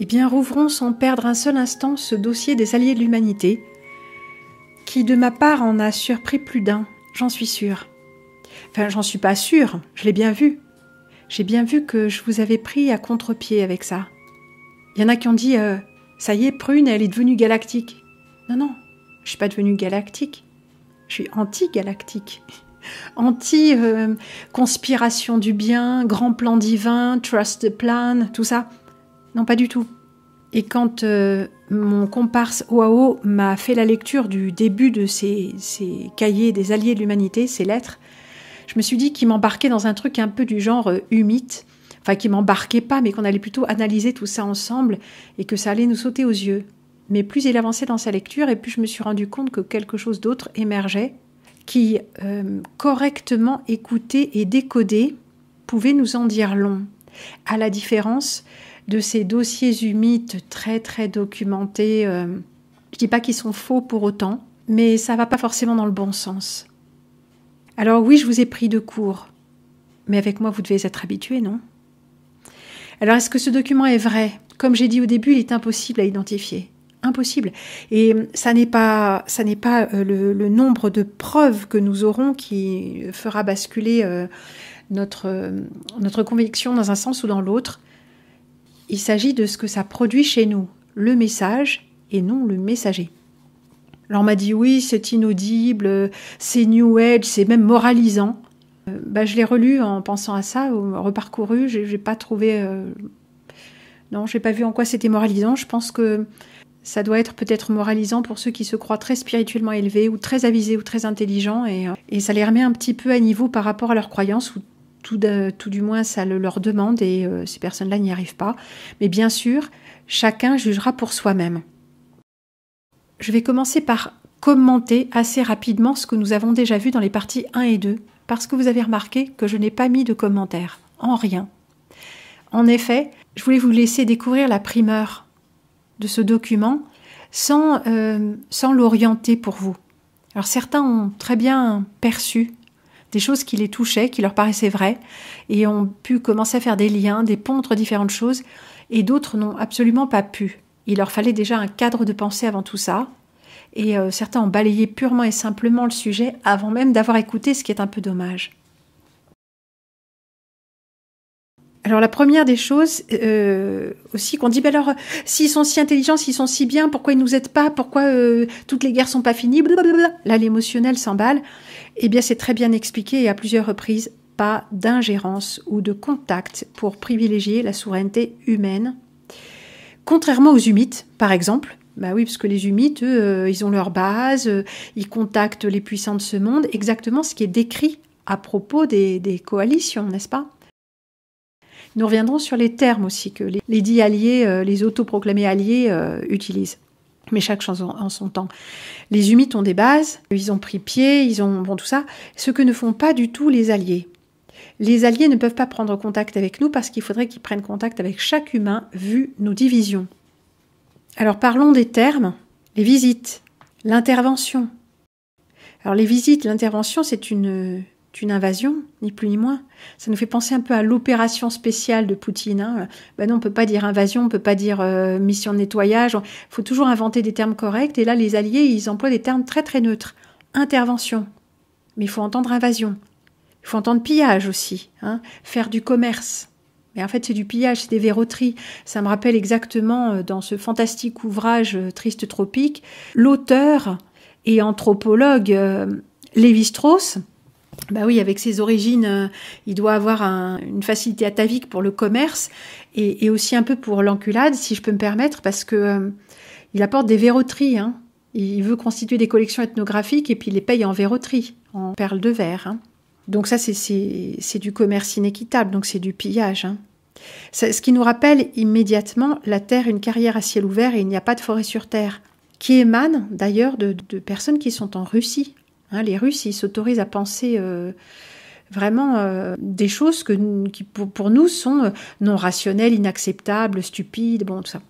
Eh bien, rouvrons sans perdre un seul instant ce dossier des alliés de l'humanité, qui de ma part en a surpris plus d'un, j'en suis sûre. Enfin, j'en suis pas sûre, je l'ai bien vu. J'ai bien vu que je vous avais pris à contre-pied avec ça. Il y en a qui ont dit euh, Ça y est, Prune, elle est devenue galactique. Non, non, je suis pas devenue galactique. Je suis anti-galactique. Anti-conspiration euh, du bien, grand plan divin, trust the plan, tout ça. Non, pas du tout. Et quand euh, mon comparse Oao m'a fait la lecture du début de ces ses cahiers des alliés de l'humanité, ses lettres, je me suis dit qu'il m'embarquait dans un truc un peu du genre euh, humide, enfin qui m'embarquait pas, mais qu'on allait plutôt analyser tout ça ensemble et que ça allait nous sauter aux yeux. Mais plus il avançait dans sa lecture, et plus je me suis rendu compte que quelque chose d'autre émergeait, qui, euh, correctement écouté et décodé, pouvait nous en dire long. À la différence de ces dossiers humides très très documentés, je euh, je dis pas qu'ils sont faux pour autant, mais ça ne va pas forcément dans le bon sens. Alors oui, je vous ai pris de court, mais avec moi, vous devez être habitué, non Alors est-ce que ce document est vrai Comme j'ai dit au début, il est impossible à identifier. Impossible. Et ça n'est pas, ça n'est pas euh, le, nombre de preuves que nous aurons qui fera basculer euh, notre, euh, notre conviction dans un sens ou dans l'autre. Il s'agit de ce que ça produit chez nous, le message et non le messager. Alors on m'a dit oui, c'est inaudible, c'est new age, c'est même moralisant. Euh, bah, je l'ai relu en pensant à ça, ou reparcouru, j'ai pas trouvé. non, euh, Non, j'ai pas vu en quoi c'était moralisant. Je pense que ça doit être peut-être moralisant pour ceux qui se croient très spirituellement élevés, ou très avisés, ou très intelligents, et, euh, ça les remet un petit peu à niveau par rapport à leurs croyances, ou tout, du moins ça leur demande, et ces personnes-là n'y arrivent pas. Mais bien sûr, chacun jugera pour soi-même je vais commencer par commenter assez rapidement ce que nous avons déjà vu dans les parties 1 et 2, parce que vous avez remarqué que je n'ai pas mis de commentaires, en rien. En effet, je voulais vous laisser découvrir la primeur de ce document sans, euh, sans l'orienter pour vous. Alors certains ont très bien perçu des choses qui les touchaient, qui leur paraissaient vraies, et ont pu commencer à faire des liens, des ponts entre différentes choses, et d'autres n'ont absolument pas pu. Il leur fallait déjà un cadre de pensée avant tout ça, et euh, certains ont balayé purement et simplement le sujet avant même d'avoir écouté, ce qui est un peu dommage. Alors la première des choses euh, aussi qu'on dit, ben alors s'ils sont si intelligents, s'ils sont si bien, pourquoi ils nous aident pas, pourquoi euh, toutes les guerres sont pas finies, là l'émotionnel s'emballe. Eh bien c'est très bien expliqué et à plusieurs reprises, pas d'ingérence ou de contact pour privilégier la souveraineté humaine Contrairement aux humites, par exemple, bah oui, parce que les humites, eux, euh, ils ont leur base, euh, ils contactent les puissants de ce monde, exactement ce qui est décrit à propos des, coalitions, n'est-ce pas Nous reviendrons sur les termes aussi que les, les alliés, euh, les autoproclamés alliés utilisent. Mais chaque chose en son temps. Les humites ont des bases, ils ont pris pied, ils ont bon tout ça, ce que ne font pas du tout les alliés. Les alliés ne peuvent pas prendre contact avec nous parce qu'il faudrait qu'ils prennent contact avec chaque humain vu nos divisions. Alors parlons des termes, les visites, l'intervention. Alors les visites, l'intervention, c'est une, invasion, ni plus ni moins. Ça nous fait penser un peu à l'opération spéciale de Poutine. Hein. Ben on peut pas dire invasion, on peut pas dire euh, mission de nettoyage. Il faut toujours inventer des termes corrects. Et là, les Alliés, ils emploient des termes très très neutres. Intervention. Mais il faut entendre invasion. Il faut entendre pillage aussi, hein, faire du commerce. Mais en fait, c'est du pillage, c'est des verroteries. Ça me rappelle exactement euh, dans ce fantastique ouvrage euh, Triste Tropique, l'auteur et anthropologue euh, Lévi-Strauss. Bah oui, avec ses origines, il doit avoir une facilité atavique pour le commerce et, aussi un peu pour l'enculade, si je peux me permettre, parce que il apporte des verroteries. Hein. Il veut constituer des collections ethnographiques et puis il les paye en verroteries, en perles de verre. Hein. Donc ça, c'est du commerce inéquitable, donc c'est du pillage. Hein. Ce qui nous rappelle immédiatement la Terre, une carrière à ciel ouvert et il n'y a pas de forêt sur Terre, qui émane d'ailleurs de, personnes qui sont en Russie. Hein. les Russes, ils s'autorisent à penser euh, vraiment euh, des choses que, qui pour, nous sont euh, non rationnelles, inacceptables, stupides, bon, tout ça.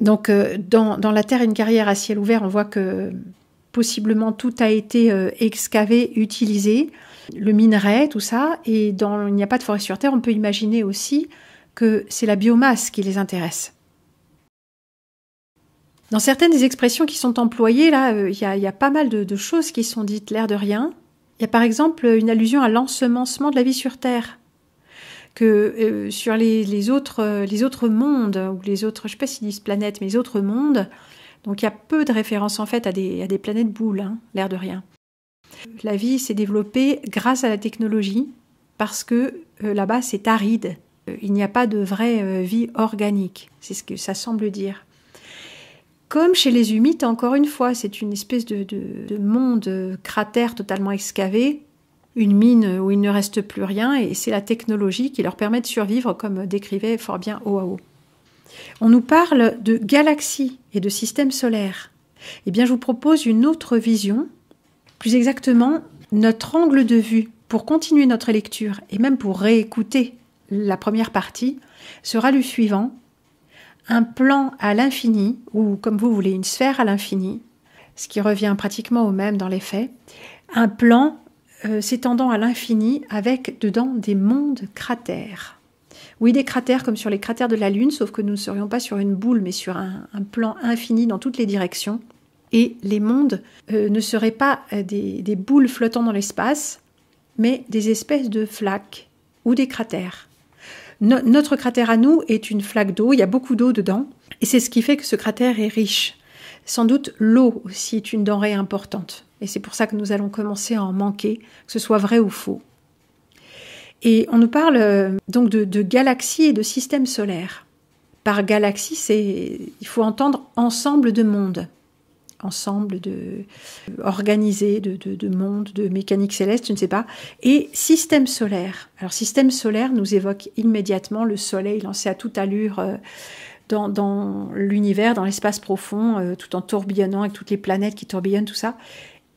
Donc dans La Terre, une carrière à ciel ouvert, on voit que possiblement tout a été euh, excavé, utilisé, le minerai, tout ça, et dans il n'y a pas de forêt sur Terre, on peut imaginer aussi que c'est la biomasse qui les intéresse. Dans certaines des expressions qui sont employées, là, euh, il y, a pas mal de, choses qui sont dites l'air de rien. Il y a par exemple une allusion à l'ensemencement de la vie sur Terre que euh, sur les, autres, les autres mondes, ou les autres, je ne sais pas s'ils disent planètes, mais les autres mondes, donc il y a peu de références en fait à des, planètes boules, hein, l'air de rien. La vie s'est développée grâce à la technologie parce que euh, là-bas c'est aride. Euh, il n'y a pas de vraie euh, vie organique, c'est ce que ça semble dire. Comme chez les humites, encore une fois, c'est une espèce de, monde cratère totalement excavé, une mine où il ne reste plus rien, et c'est la technologie qui leur permet de survivre, comme décrivait fort bien Oahu. On nous parle de galaxies et de systèmes solaires. Eh bien, je vous propose une autre vision, plus exactement notre angle de vue pour continuer notre lecture et même pour réécouter la première partie sera le suivant. Un plan à l'infini, ou comme vous voulez, une sphère à l'infini, ce qui revient pratiquement au même dans les faits, un plan euh, s'étendant à l'infini avec dedans des mondes cratères. Oui, des cratères comme sur les cratères de la Lune, sauf que nous ne serions pas sur une boule, mais sur un, plan infini dans toutes les directions. Et les mondes euh, ne seraient pas euh, des, boules flottant dans l'espace, mais des espèces de flaques ou des cratères. notre cratère à nous est une flaque d'eau, il y a beaucoup d'eau dedans, et c'est ce qui fait que ce cratère est riche. Sans doute l'eau aussi est une denrée importante, et c'est pour ça que nous allons commencer à en manquer, que ce soit vrai ou faux. Et on nous parle euh, donc de, galaxies et de systèmes solaires. Par galaxie, c'est il faut entendre ensemble de mondes, ensemble de organisés, de, de mondes, de mécanique céleste, je ne sais pas. Et système solaire. Alors système solaire nous évoque immédiatement le Soleil lancé à toute allure. Euh, dans, l'univers, dans l'espace profond, euh, tout en tourbillonnant avec toutes les planètes qui tourbillonnent, tout ça.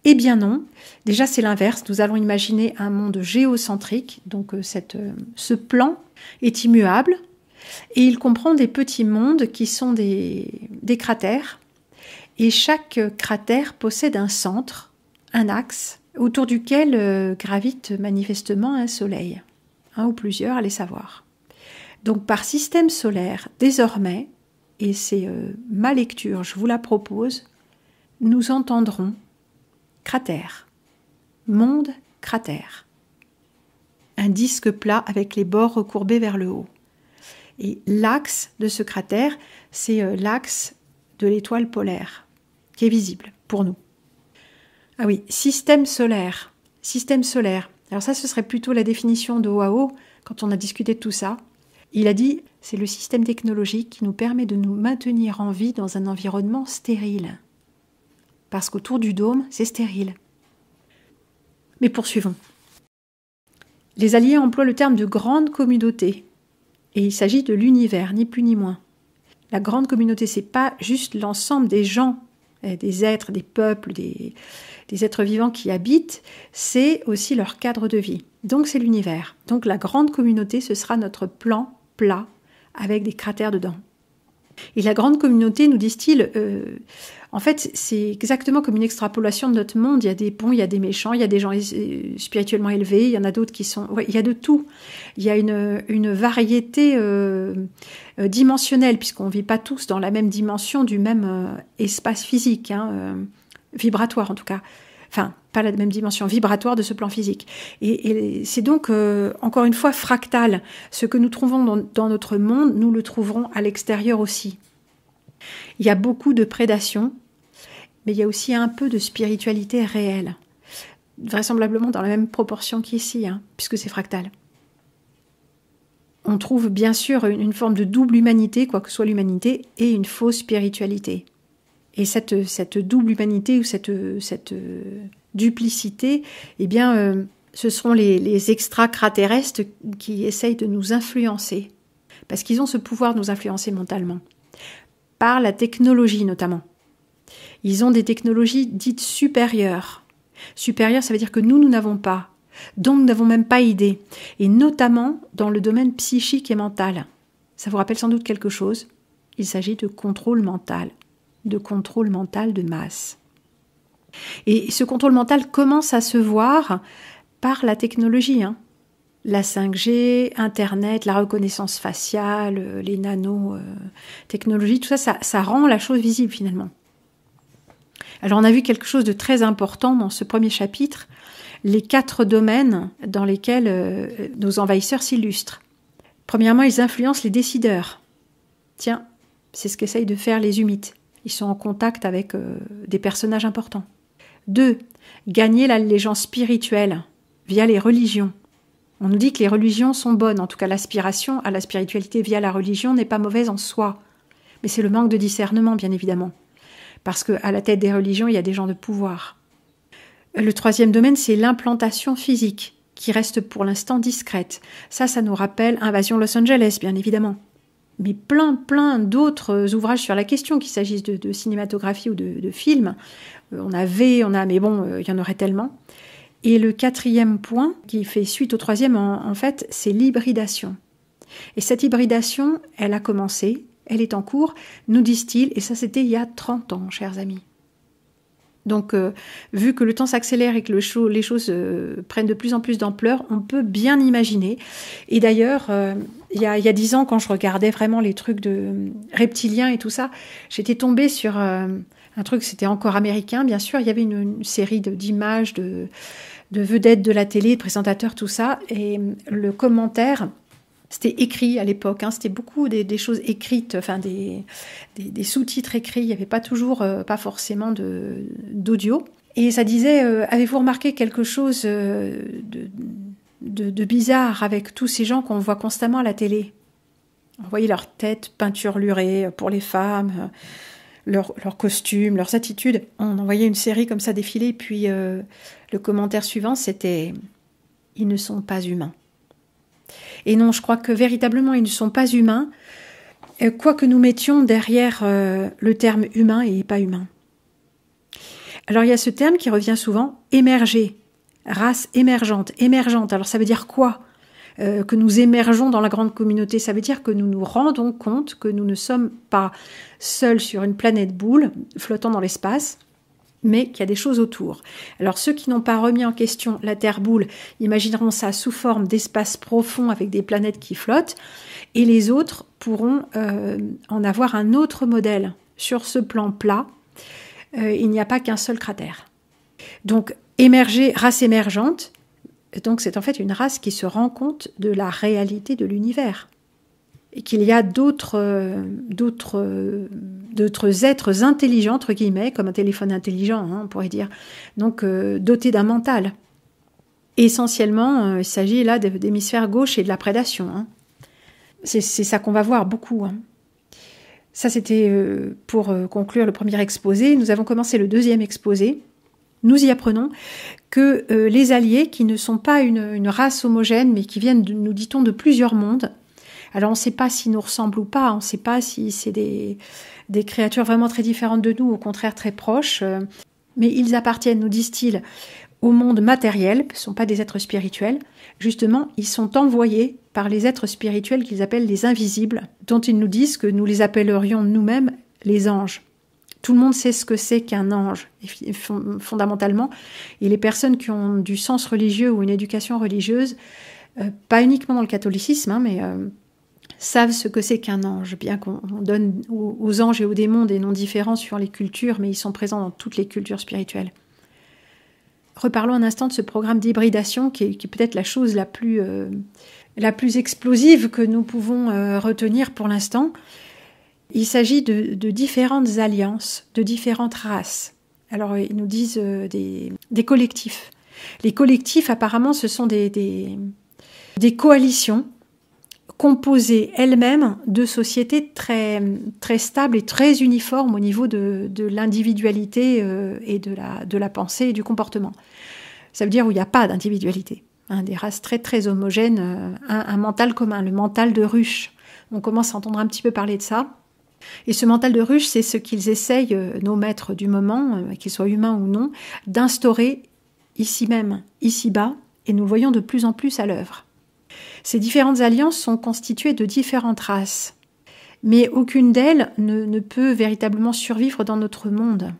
Eh bien non, déjà c'est l'inverse. Nous allons imaginer un monde géocentrique, donc euh, euh, ce plan est immuable, et il comprend des petits mondes qui sont des, cratères, et chaque euh, cratère possède un centre, un axe, autour duquel gravite manifestement un soleil, un ou plusieurs, allez savoir. Donc par système solaire, désormais, et c'est ma lecture, je vous la propose, nous entendrons cratère. Monde cratère. Un disque plat avec les bords recourbés vers le haut. Et l'axe de ce cratère, c'est euh, l'axe de l'étoile polaire, qui est visible pour nous. Ah oui, système solaire. Système solaire. Alors ça, ce serait plutôt la définition de Wao quand on a discuté de tout ça. Il a dit, c'est le système technologique qui nous permet de nous maintenir en vie dans un environnement stérile parce qu'autour du dôme, c'est stérile. Mais poursuivons. Les Alliés emploient le terme de grande communauté, et il s'agit de l'univers, ni plus ni moins. La grande communauté, c'est pas juste l'ensemble des gens, euh, des êtres, des peuples, des, êtres vivants qui habitent, c'est aussi leur cadre de vie. Donc c'est l'univers. Donc la grande communauté, ce sera notre plan plat avec des cratères dedans. Et la grande communauté, nous disent-ils, euh, en fait, c'est exactement comme une extrapolation de notre monde. Il y a des bons, il y a des méchants, il y a des gens euh, spirituellement élevés, il y en a d'autres qui sont... il y a de tout. Il y a une, variété euh, euh, dimensionnelle, puisqu'on ne vit pas tous dans la même dimension du même espace physique, hein, vibratoire en tout cas. Enfin, pas la même dimension vibratoire de ce plan physique. Et, c'est donc, encore une fois, fractal. Ce que nous trouvons dans, dans notre monde, nous le trouverons à l'extérieur aussi. Il y a beaucoup de prédation, mais il y a aussi un peu de spiritualité réelle, vraisemblablement dans la même proportion qu'ici, hein, puisque c'est fractal. On trouve bien sûr une, forme de double humanité, quoi que soit l'humanité, et une fausse spiritualité. Et cette, double humanité ou cette, cette duplicité, eh bien, euh, ce sont les, les extraterrestres qui essayent de nous influencer, parce qu'ils ont ce pouvoir de nous influencer mentalement, par la technologie notamment. Ils ont des technologies dites supérieures. Supérieures, ça veut dire que nous, nous n'avons pas, Donc, nous n'avons même pas idée, et notamment dans le domaine psychique et mental. Ça vous rappelle sans doute quelque chose Il s'agit de contrôle mental, de contrôle mental de masse. Et ce contrôle mental commence à se voir par la technologie. Hein. La 5G, Internet, la reconnaissance faciale, euh, les nanotechnologies, euh, tout ça, ça rend la chose visible finalement. Alors on a vu quelque chose de très important dans ce premier chapitre, les quatre domaines dans lesquels euh, nos envahisseurs s'illustrent. Premièrement, ils influencent les décideurs. Tiens, c'est ce qu'essayent de faire les humites. Ils sont en contact avec euh, des personnages importants. Deux, gagner l'allégeance spirituelle via les religions. On nous dit que les religions sont bonnes, en tout cas l'aspiration à la spiritualité via la religion n'est pas mauvaise en soi. Mais c'est le manque de discernement, bien évidemment parce qu'à la tête des religions, il y a des gens de pouvoir. Le troisième domaine, c'est l'implantation physique, qui reste pour l'instant discrète. Ça, ça nous rappelle Invasion Los Angeles, bien évidemment. Mais plein, plein d'autres ouvrages sur la question, qu'il s'agisse de, cinématographie ou de, films. Euh, on a V, on a, mais bon, euh, il y en aurait tellement. Et le quatrième point, qui fait suite au troisième en fait, c'est l'hybridation. Et cette hybridation, elle a commencé, elle est en cours, nous disent-ils, et ça c'était il y a 30 ans, chers amis. Donc, euh, vu que le temps s'accélère et que le les choses euh, prennent de plus en plus d'ampleur, on peut bien imaginer. Et d'ailleurs, euh, il y a dix ans, quand je regardais vraiment les trucs de reptiliens et tout ça, j'étais tombée sur un truc, c'était encore américain, bien sûr. Il y avait une, série d'images de, de, vedettes de la télé, de présentateurs, tout ça. Et le commentaire c'était écrit à l'époque, hein. c'était beaucoup des, choses écrites, enfin des, sous-titres écrits, il n'y avait pas toujours, euh, pas forcément d'audio. Et ça disait, euh, avez-vous remarqué quelque chose euh, de, de, bizarre avec tous ces gens qu'on voit constamment à la télé On voyait leur tête peinturlurée pour les femmes, leurs costumes, leurs attitudes. On voyait une série comme ça défiler, puis le commentaire suivant, c'était, ils ne sont pas humains. Et non, je crois que véritablement, ils ne sont pas humains, euh, quoi que nous mettions derrière euh, le terme humain et pas humain. Alors il y a ce terme qui revient souvent, émerger, race émergente, émergente. Alors ça veut dire quoi euh, que nous émergeons dans la grande communauté, ça veut dire que nous nous rendons compte que nous ne sommes pas seuls sur une planète boule flottant dans l'espace, mais qu'il y a des choses autour. Alors ceux qui n'ont pas remis en question la Terre boule imagineront ça sous forme d'espace profond avec des planètes qui flottent, et les autres pourront euh, en avoir un autre modèle. Sur ce plan plat, euh, il n'y a pas qu'un seul cratère. Donc émerger, race émergente, donc c'est en fait une race qui se rend compte de la réalité de l'univers et qu'il y a d'autres, euh, d'autres, euh, d'autres êtres intelligents, entre guillemets, comme un téléphone intelligent, hein, on pourrait dire, donc euh, doté d'un mental. essentiellement, il s'agit là d'hémisphère gauche et de la prédation. Hein. C'est, ça qu'on va voir beaucoup. Hein. Ça, c'était pour conclure le premier exposé. Nous avons commencé le deuxième exposé. Nous y apprenons que les Alliés, qui ne sont pas une, race homogène, mais qui viennent, nous dit-on, de plusieurs mondes, alors on ne sait pas s'ils nous ressemblent ou pas, on ne sait pas si c'est des, créatures vraiment très différentes de nous, au contraire très proches. Mais ils appartiennent, nous disent-ils, au monde matériel, ce ne sont pas des êtres spirituels. Justement, ils sont envoyés par les êtres spirituels qu'ils appellent les invisibles, dont ils nous disent que nous les appellerions nous-mêmes les anges. Tout le monde sait ce que c'est qu'un ange, fondamentalement. Et les personnes qui ont du sens religieux ou une éducation religieuse, euh, pas uniquement dans le catholicisme, hein, mais euh, savent ce que c'est qu'un ange, bien qu'on donne aux anges et aux démons des noms différents sur les cultures, mais ils sont présents dans toutes les cultures spirituelles. Reparlons un instant de ce programme d'hybridation qui est, peut-être la chose la plus, euh, la plus explosive que nous pouvons euh, retenir pour l'instant. Il s'agit de, différentes alliances, de différentes races. Alors ils nous disent euh, des, collectifs. Les collectifs apparemment ce sont des, des coalitions composées elle-même de sociétés très, très stables et très uniformes au niveau de, de l'individualité euh, et de la, de la pensée et du comportement. Ça veut dire où il n'y a pas d'individualité. Hein, des races très très homogènes, euh, un, mental commun, le mental de ruche. On commence à entendre un petit peu parler de ça. Et ce mental de ruche, c'est ce qu'ils essayent, euh, nos maîtres du moment, qu'ils soient humains ou non, d'instaurer ici même, ici bas, et nous le voyons de plus en plus à l'œuvre. Ces différentes alliances sont constituées de différentes races, mais aucune d'elles ne, peut véritablement survivre dans notre monde.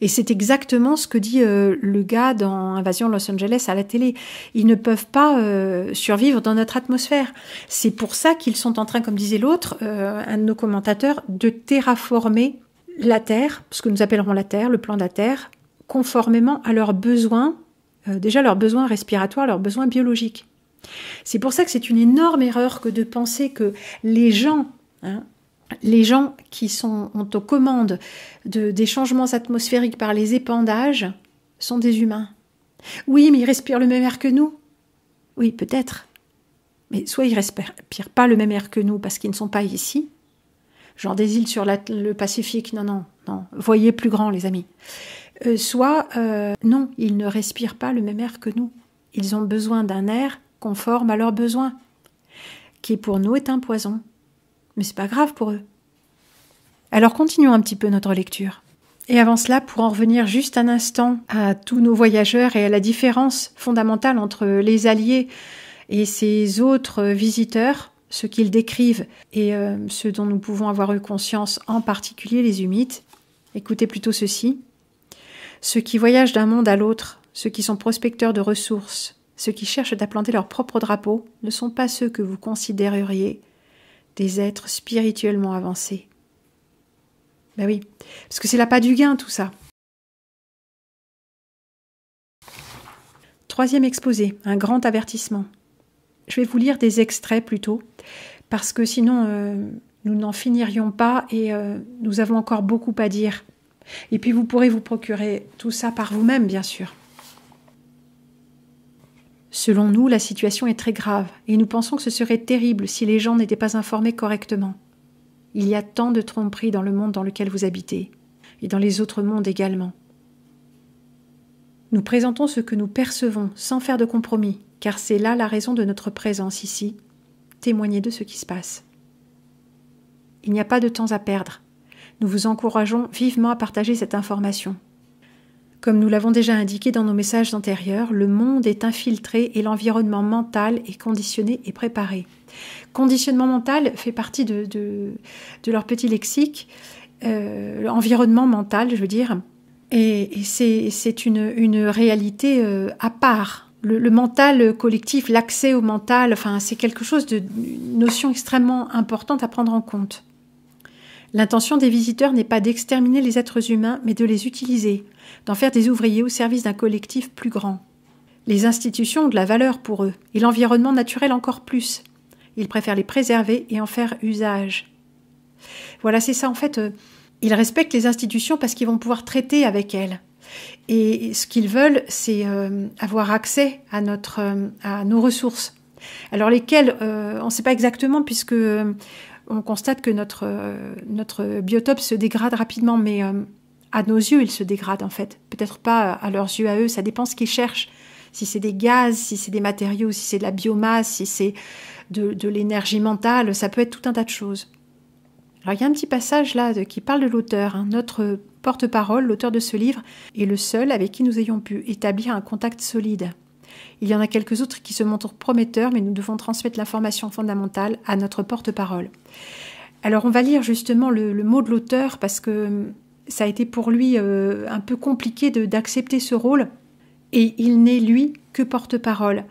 Et c'est exactement ce que dit euh, le gars dans Invasion Los Angeles à la télé. Ils ne peuvent pas euh, survivre dans notre atmosphère. C'est pour ça qu'ils sont en train, comme disait l'autre, euh, un de nos commentateurs, de terraformer la Terre, ce que nous appellerons la Terre, le plan de la Terre, conformément à leurs besoins, déjà leurs besoins respiratoires, leurs besoins biologiques. C'est pour ça que c'est une énorme erreur que de penser que les gens, hein, les gens qui sont ont aux commandes de, des changements atmosphériques par les épandages sont des humains. Oui, mais ils respirent le même air que nous. Oui, peut-être. Mais soit ils respirent pas le même air que nous parce qu'ils ne sont pas ici, genre des îles sur le Pacifique. Non, non, non. Voyez plus grand, les amis. Euh, soit, euh, non, ils ne respirent pas le même air que nous. Ils ont besoin d'un air conforme à leurs besoins, qui pour nous est un poison. Mais c'est pas grave pour eux. Alors continuons un petit peu notre lecture. Et avant cela, pour en revenir juste un instant à tous nos voyageurs et à la différence fondamentale entre les alliés et ces autres visiteurs, ce qu'ils décrivent et euh, ce dont nous pouvons avoir eu conscience, en particulier les humites, écoutez plutôt ceci. Ceux qui voyagent d'un monde à l'autre, ceux qui sont prospecteurs de ressources, ceux qui cherchent à planter leur propre drapeau ne sont pas ceux que vous considéreriez des êtres spirituellement avancés. Ben oui, parce que c'est pas du gain tout ça. Troisième exposé, un grand avertissement. Je vais vous lire des extraits plutôt, parce que sinon euh, nous n'en finirions pas et euh, nous avons encore beaucoup à dire. Et puis vous pourrez vous procurer tout ça par vous-même, bien sûr. Selon nous, la situation est très grave, et nous pensons que ce serait terrible si les gens n'étaient pas informés correctement. Il y a tant de tromperies dans le monde dans lequel vous habitez, et dans les autres mondes également. Nous présentons ce que nous percevons sans faire de compromis, car c'est là la raison de notre présence ici, témoigner de ce qui se passe. Il n'y a pas de temps à perdre. Nous vous encourageons vivement à partager cette information. Comme nous l'avons déjà indiqué dans nos messages antérieurs, le monde est infiltré et l'environnement mental est conditionné et préparé. Conditionnement mental fait partie de, leur petit lexique, euh, environnement mental, je veux dire, et, c'est une, réalité euh, à part. Le, mental collectif, l'accès au mental, enfin, c'est quelque chose de notion extrêmement importante à prendre en compte. L'intention des visiteurs n'est pas d'exterminer les êtres humains, mais de les utiliser, d'en faire des ouvriers au service d'un collectif plus grand. Les institutions ont de la valeur pour eux, et l'environnement naturel encore plus. Ils préfèrent les préserver et en faire usage. Voilà, c'est ça en fait. Euh, ils respectent les institutions parce qu'ils vont pouvoir traiter avec elles. Et ce qu'ils veulent, c'est euh, avoir accès à, notre, euh, à nos ressources. Alors lesquelles, on ne sait pas exactement puisque on constate que notre, euh, notre biotope se dégrade rapidement, mais euh, à nos yeux, il se dégrade en fait. Peut-être pas euh, à leurs yeux, à eux, ça dépend ce qu'ils cherchent. Si c'est des gaz, si c'est des matériaux, si c'est de la biomasse, si c'est de, l'énergie mentale, ça peut être tout un tas de choses. Alors il y a un petit passage là de, qui parle de l'auteur. Hein. Notre porte-parole, l'auteur de ce livre, est le seul avec qui nous ayons pu établir un contact solide. Il y en a quelques autres qui se montrent prometteurs, mais nous devons transmettre l'information fondamentale à notre porte-parole. Alors on va lire justement le, mot de l'auteur parce que hum, ça a été pour lui euh, un peu compliqué d'accepter ce rôle et il n'est lui que porte-parole.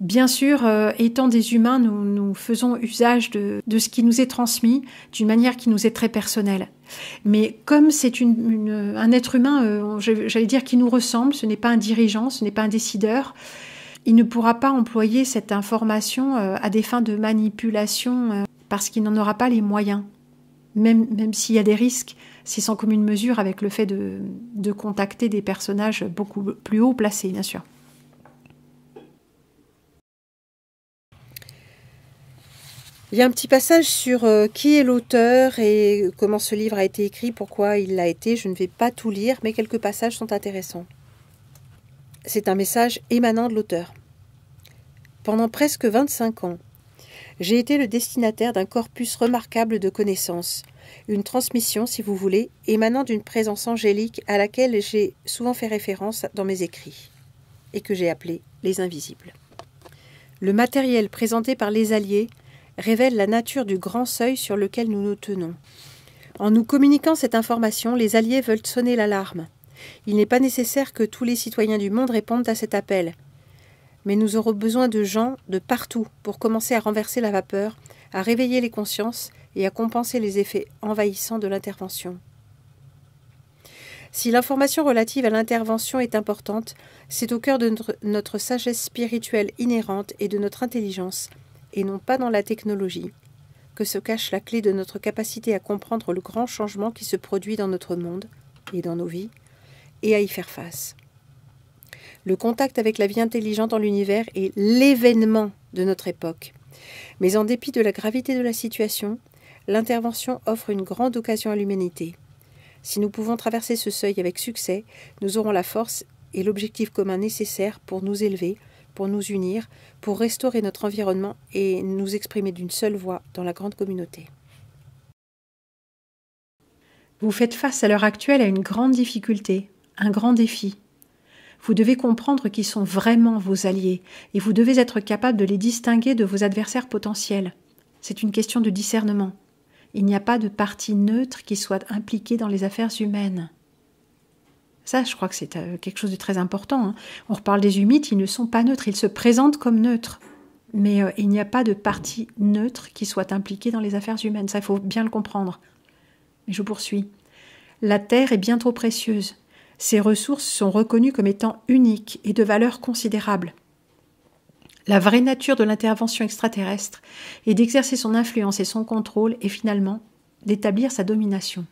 Bien sûr, euh, étant des humains, nous, faisons usage de, ce qui nous est transmis d'une manière qui nous est très personnelle. Mais comme c'est un être humain, euh, j'allais dire, qui nous ressemble, ce n'est pas un dirigeant, ce n'est pas un décideur, il ne pourra pas employer cette information euh, à des fins de manipulation euh, parce qu'il n'en aura pas les moyens. Même, s'il y a des risques, c'est sans commune mesure avec le fait de, de contacter des personnages beaucoup plus haut placés, bien sûr. Il y a un petit passage sur euh, qui est l'auteur et comment ce livre a été écrit, pourquoi il l'a été. Je ne vais pas tout lire, mais quelques passages sont intéressants c'est un message émanant de l'auteur. Pendant presque 25 ans, j'ai été le destinataire d'un corpus remarquable de connaissances, une transmission, si vous voulez, émanant d'une présence angélique à laquelle j'ai souvent fait référence dans mes écrits, et que j'ai appelé « les invisibles. Le matériel présenté par les alliés révèle la nature du grand seuil sur lequel nous nous tenons. En nous communiquant cette information, les alliés veulent sonner l'alarme, il n'est pas nécessaire que tous les citoyens du monde répondent à cet appel. Mais nous aurons besoin de gens de partout pour commencer à renverser la vapeur, à réveiller les consciences et à compenser les effets envahissants de l'intervention. Si l'information relative à l'intervention est importante, c'est au cœur de notre, sagesse spirituelle inhérente et de notre intelligence, et non pas dans la technologie, que se cache la clé de notre capacité à comprendre le grand changement qui se produit dans notre monde et dans nos vies, et à y faire face. Le contact avec la vie intelligente dans l'univers est l'événement de notre époque. Mais en dépit de la gravité de la situation, l'intervention offre une grande occasion à l'humanité. Si nous pouvons traverser ce seuil avec succès, nous aurons la force et l'objectif commun nécessaire pour nous élever, pour nous unir, pour restaurer notre environnement et nous exprimer d'une seule voix dans la grande communauté. Vous faites face à l'heure actuelle à une grande difficulté, un grand défi. Vous devez comprendre qui sont vraiment vos alliés et vous devez être capable de les distinguer de vos adversaires potentiels. C'est une question de discernement. Il n'y a pas de partie neutre qui soit impliquée dans les affaires humaines. Ça, je crois que c'est euh, quelque chose de très important. Hein. On reparle des humites, ils ne sont pas neutres, ils se présentent comme neutres. Mais euh, il n'y a pas de partie neutre qui soit impliquée dans les affaires humaines. Ça, il faut bien le comprendre. Mais je poursuis. La terre est bien trop précieuse. Ces ressources sont reconnues comme étant uniques et de valeur considérable. La vraie nature de l'intervention extraterrestre est d'exercer son influence et son contrôle et finalement d'établir sa domination.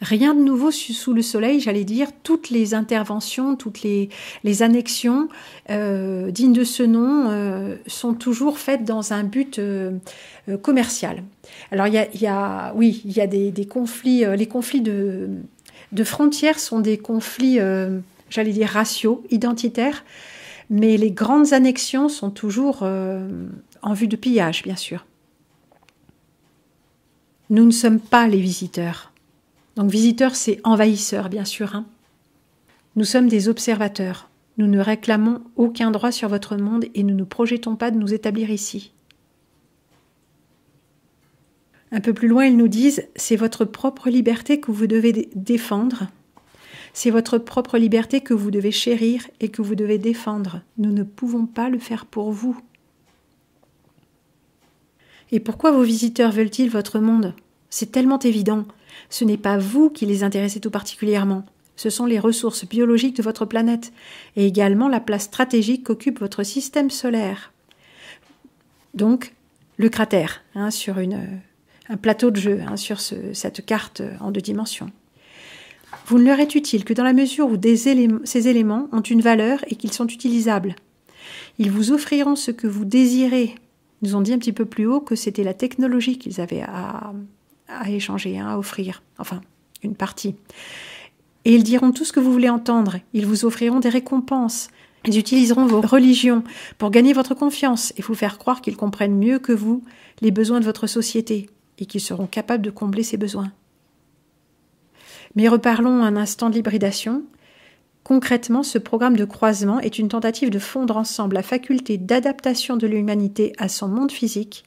Rien de nouveau sous le soleil, j'allais dire, toutes les interventions, toutes les, annexions euh, dignes de ce nom euh, sont toujours faites dans un but euh, commercial. Alors il y a, oui, il y a des conflits, les conflits de, de frontières sont des conflits, euh, j'allais dire, raciaux, identitaires, mais les grandes annexions sont toujours euh, en vue de pillage, bien sûr. Nous ne sommes pas les visiteurs. Donc visiteurs, c'est envahisseurs, bien sûr. Hein. Nous sommes des observateurs. Nous ne réclamons aucun droit sur votre monde et nous ne projetons pas de nous établir ici. Un peu plus loin, ils nous disent, c'est votre propre liberté que vous devez défendre. C'est votre propre liberté que vous devez chérir et que vous devez défendre. Nous ne pouvons pas le faire pour vous. Et pourquoi vos visiteurs veulent-ils votre monde C'est tellement évident. Ce n'est pas vous qui les intéressez tout particulièrement. Ce sont les ressources biologiques de votre planète et également la place stratégique qu'occupe votre système solaire. Donc, le cratère hein, sur une un plateau de jeu hein, sur cette carte en deux dimensions. Vous ne leur êtes utile que dans la mesure où ces éléments ont une valeur et qu'ils sont utilisables. Ils vous offriront ce que vous désirez. Ils nous ont dit un petit peu plus haut que c'était la technologie qu'ils avaient à, échanger, hein, à offrir. Enfin, une partie. Et ils diront tout ce que vous voulez entendre. Ils vous offriront des récompenses. Ils utiliseront vos religions pour gagner votre confiance et vous faire croire qu'ils comprennent mieux que vous les besoins de votre société et qui seront capables de combler ses besoins. Mais reparlons un instant de l'hybridation. Concrètement, ce programme de croisement est une tentative de fondre ensemble la faculté d'adaptation de l'humanité à son monde physique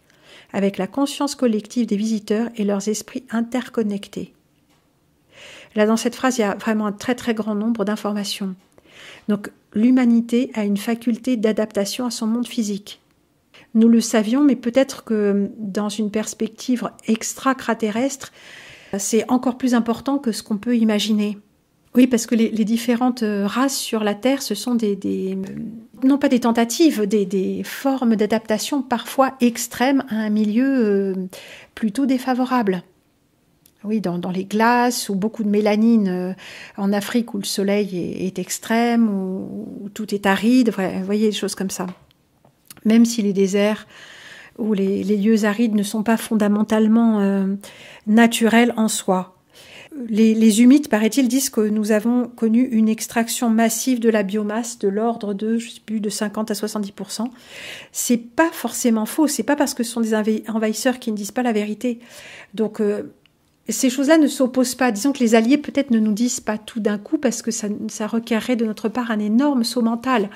avec la conscience collective des visiteurs et leurs esprits interconnectés. Là, dans cette phrase, il y a vraiment un très très grand nombre d'informations. Donc, l'humanité a une faculté d'adaptation à son monde physique. Nous le savions, mais peut-être que dans une perspective extra-craterrestre, c'est encore plus important que ce qu'on peut imaginer. Oui, parce que les, différentes euh, races sur la Terre, ce sont des, euh, non pas des tentatives, des, formes d'adaptation parfois extrêmes à un milieu euh, plutôt défavorable. Oui, dans, les glaces ou beaucoup de mélanine en Afrique où le soleil est, extrême, ou où, tout est aride, vous voyez, des choses comme ça même si les déserts ou les, lieux arides ne sont pas fondamentalement euh, naturels en soi. Les, humides, paraît-il, disent que nous avons connu une extraction massive de la biomasse de l'ordre de, plus, de 50 à 70 C'est pas forcément faux. C'est pas parce que ce sont des envahisseurs qui ne disent pas la vérité. Donc euh, ces choses-là ne s'opposent pas. Disons que les alliés peut-être ne nous disent pas tout d'un coup parce que ça, ça requerrait de notre part un énorme saut mental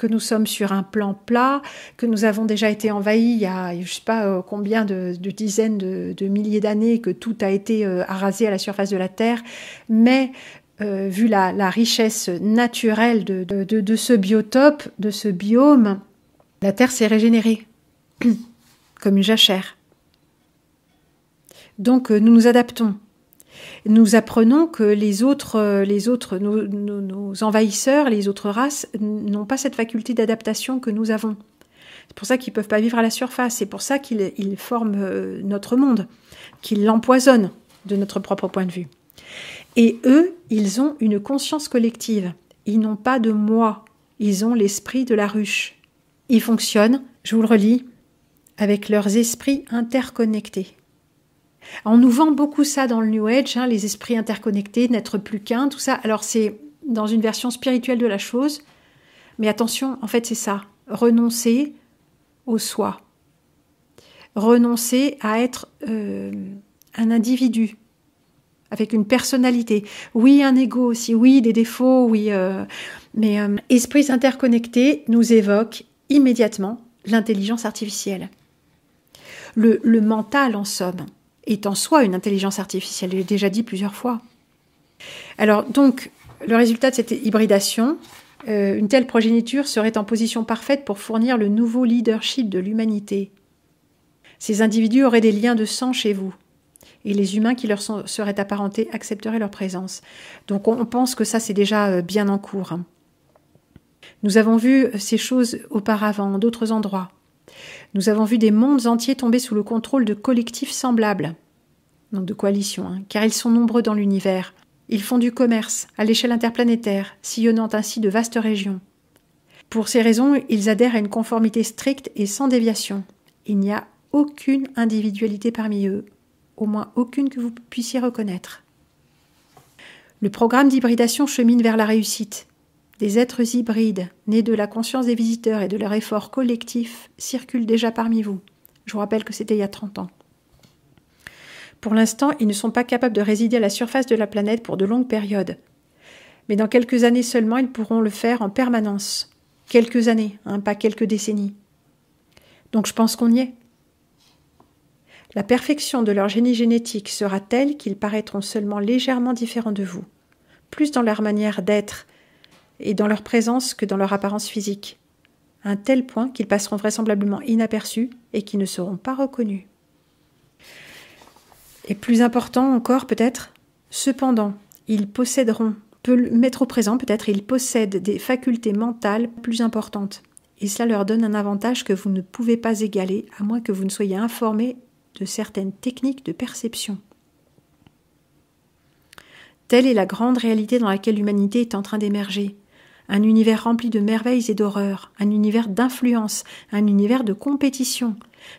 que nous sommes sur un plan plat, que nous avons déjà été envahis il y a je sais pas euh, combien de, dizaines de, milliers d'années, que tout a été euh, arasé à la surface de la Terre, mais euh, vu la, richesse naturelle de, de ce biotope, de ce biome, la Terre s'est régénérée comme une jachère. Donc nous nous adaptons nous apprenons que les autres, euh, les autres nos, nos envahisseurs, les autres races, n'ont pas cette faculté d'adaptation que nous avons. C'est pour ça qu'ils ne peuvent pas vivre à la surface, c'est pour ça qu'ils forment euh, notre monde, qu'ils l'empoisonnent de notre propre point de vue. Et eux, ils ont une conscience collective, ils n'ont pas de moi, ils ont l'esprit de la ruche. Ils fonctionnent, je vous le relis, avec leurs esprits interconnectés. On nous vend beaucoup ça dans le New Age, hein, les esprits interconnectés, n'être plus qu'un, tout ça. Alors c'est dans une version spirituelle de la chose, mais attention, en fait c'est ça, renoncer au soi, renoncer à être euh, un individu avec une personnalité. Oui, un ego aussi, oui, des défauts, oui. Euh. mais euh, esprits interconnectés nous évoquent immédiatement l'intelligence artificielle. le mental, en somme est en soi une intelligence artificielle. Je l'ai déjà dit plusieurs fois. Alors donc, le résultat de cette hybridation, euh, une telle progéniture serait en position parfaite pour fournir le nouveau leadership de l'humanité. Ces individus auraient des liens de sang chez vous, et les humains qui leur seraient apparentés accepteraient leur présence. Donc on pense que ça, c'est déjà euh, bien en cours. Hein. Nous avons vu ces choses auparavant, d'autres endroits. Nous avons vu des mondes entiers tomber sous le contrôle de collectifs semblables, donc de coalitions, hein, car ils sont nombreux dans l'univers. Ils font du commerce à l'échelle interplanétaire, sillonnant ainsi de vastes régions. Pour ces raisons, ils adhèrent à une conformité stricte et sans déviation. Il n'y a aucune individualité parmi eux, au moins aucune que vous puissiez reconnaître. Le programme d'hybridation chemine vers la réussite. Des êtres hybrides, nés de la conscience des visiteurs et de leur effort collectif, circulent déjà parmi vous. Je vous rappelle que c'était il y a 30 ans. Pour l'instant, ils ne sont pas capables de résider à la surface de la planète pour de longues périodes. Mais dans quelques années seulement, ils pourront le faire en permanence. Quelques années, hein, pas quelques décennies. Donc je pense qu'on y est. La perfection de leur génie génétique sera telle qu'ils paraîtront seulement légèrement différents de vous, plus dans leur manière d'être et dans leur présence que dans leur apparence physique, à un tel point qu'ils passeront vraisemblablement inaperçus et qu'ils ne seront pas reconnus. Et plus important encore peut-être, cependant, ils posséderont, peut mettre au présent peut-être, ils possèdent des facultés mentales plus importantes, et cela leur donne un avantage que vous ne pouvez pas égaler, à moins que vous ne soyez informé de certaines techniques de perception. Telle est la grande réalité dans laquelle l'humanité est en train d'émerger un univers rempli de merveilles et d'horreurs, un univers d'influence, un univers de compétition,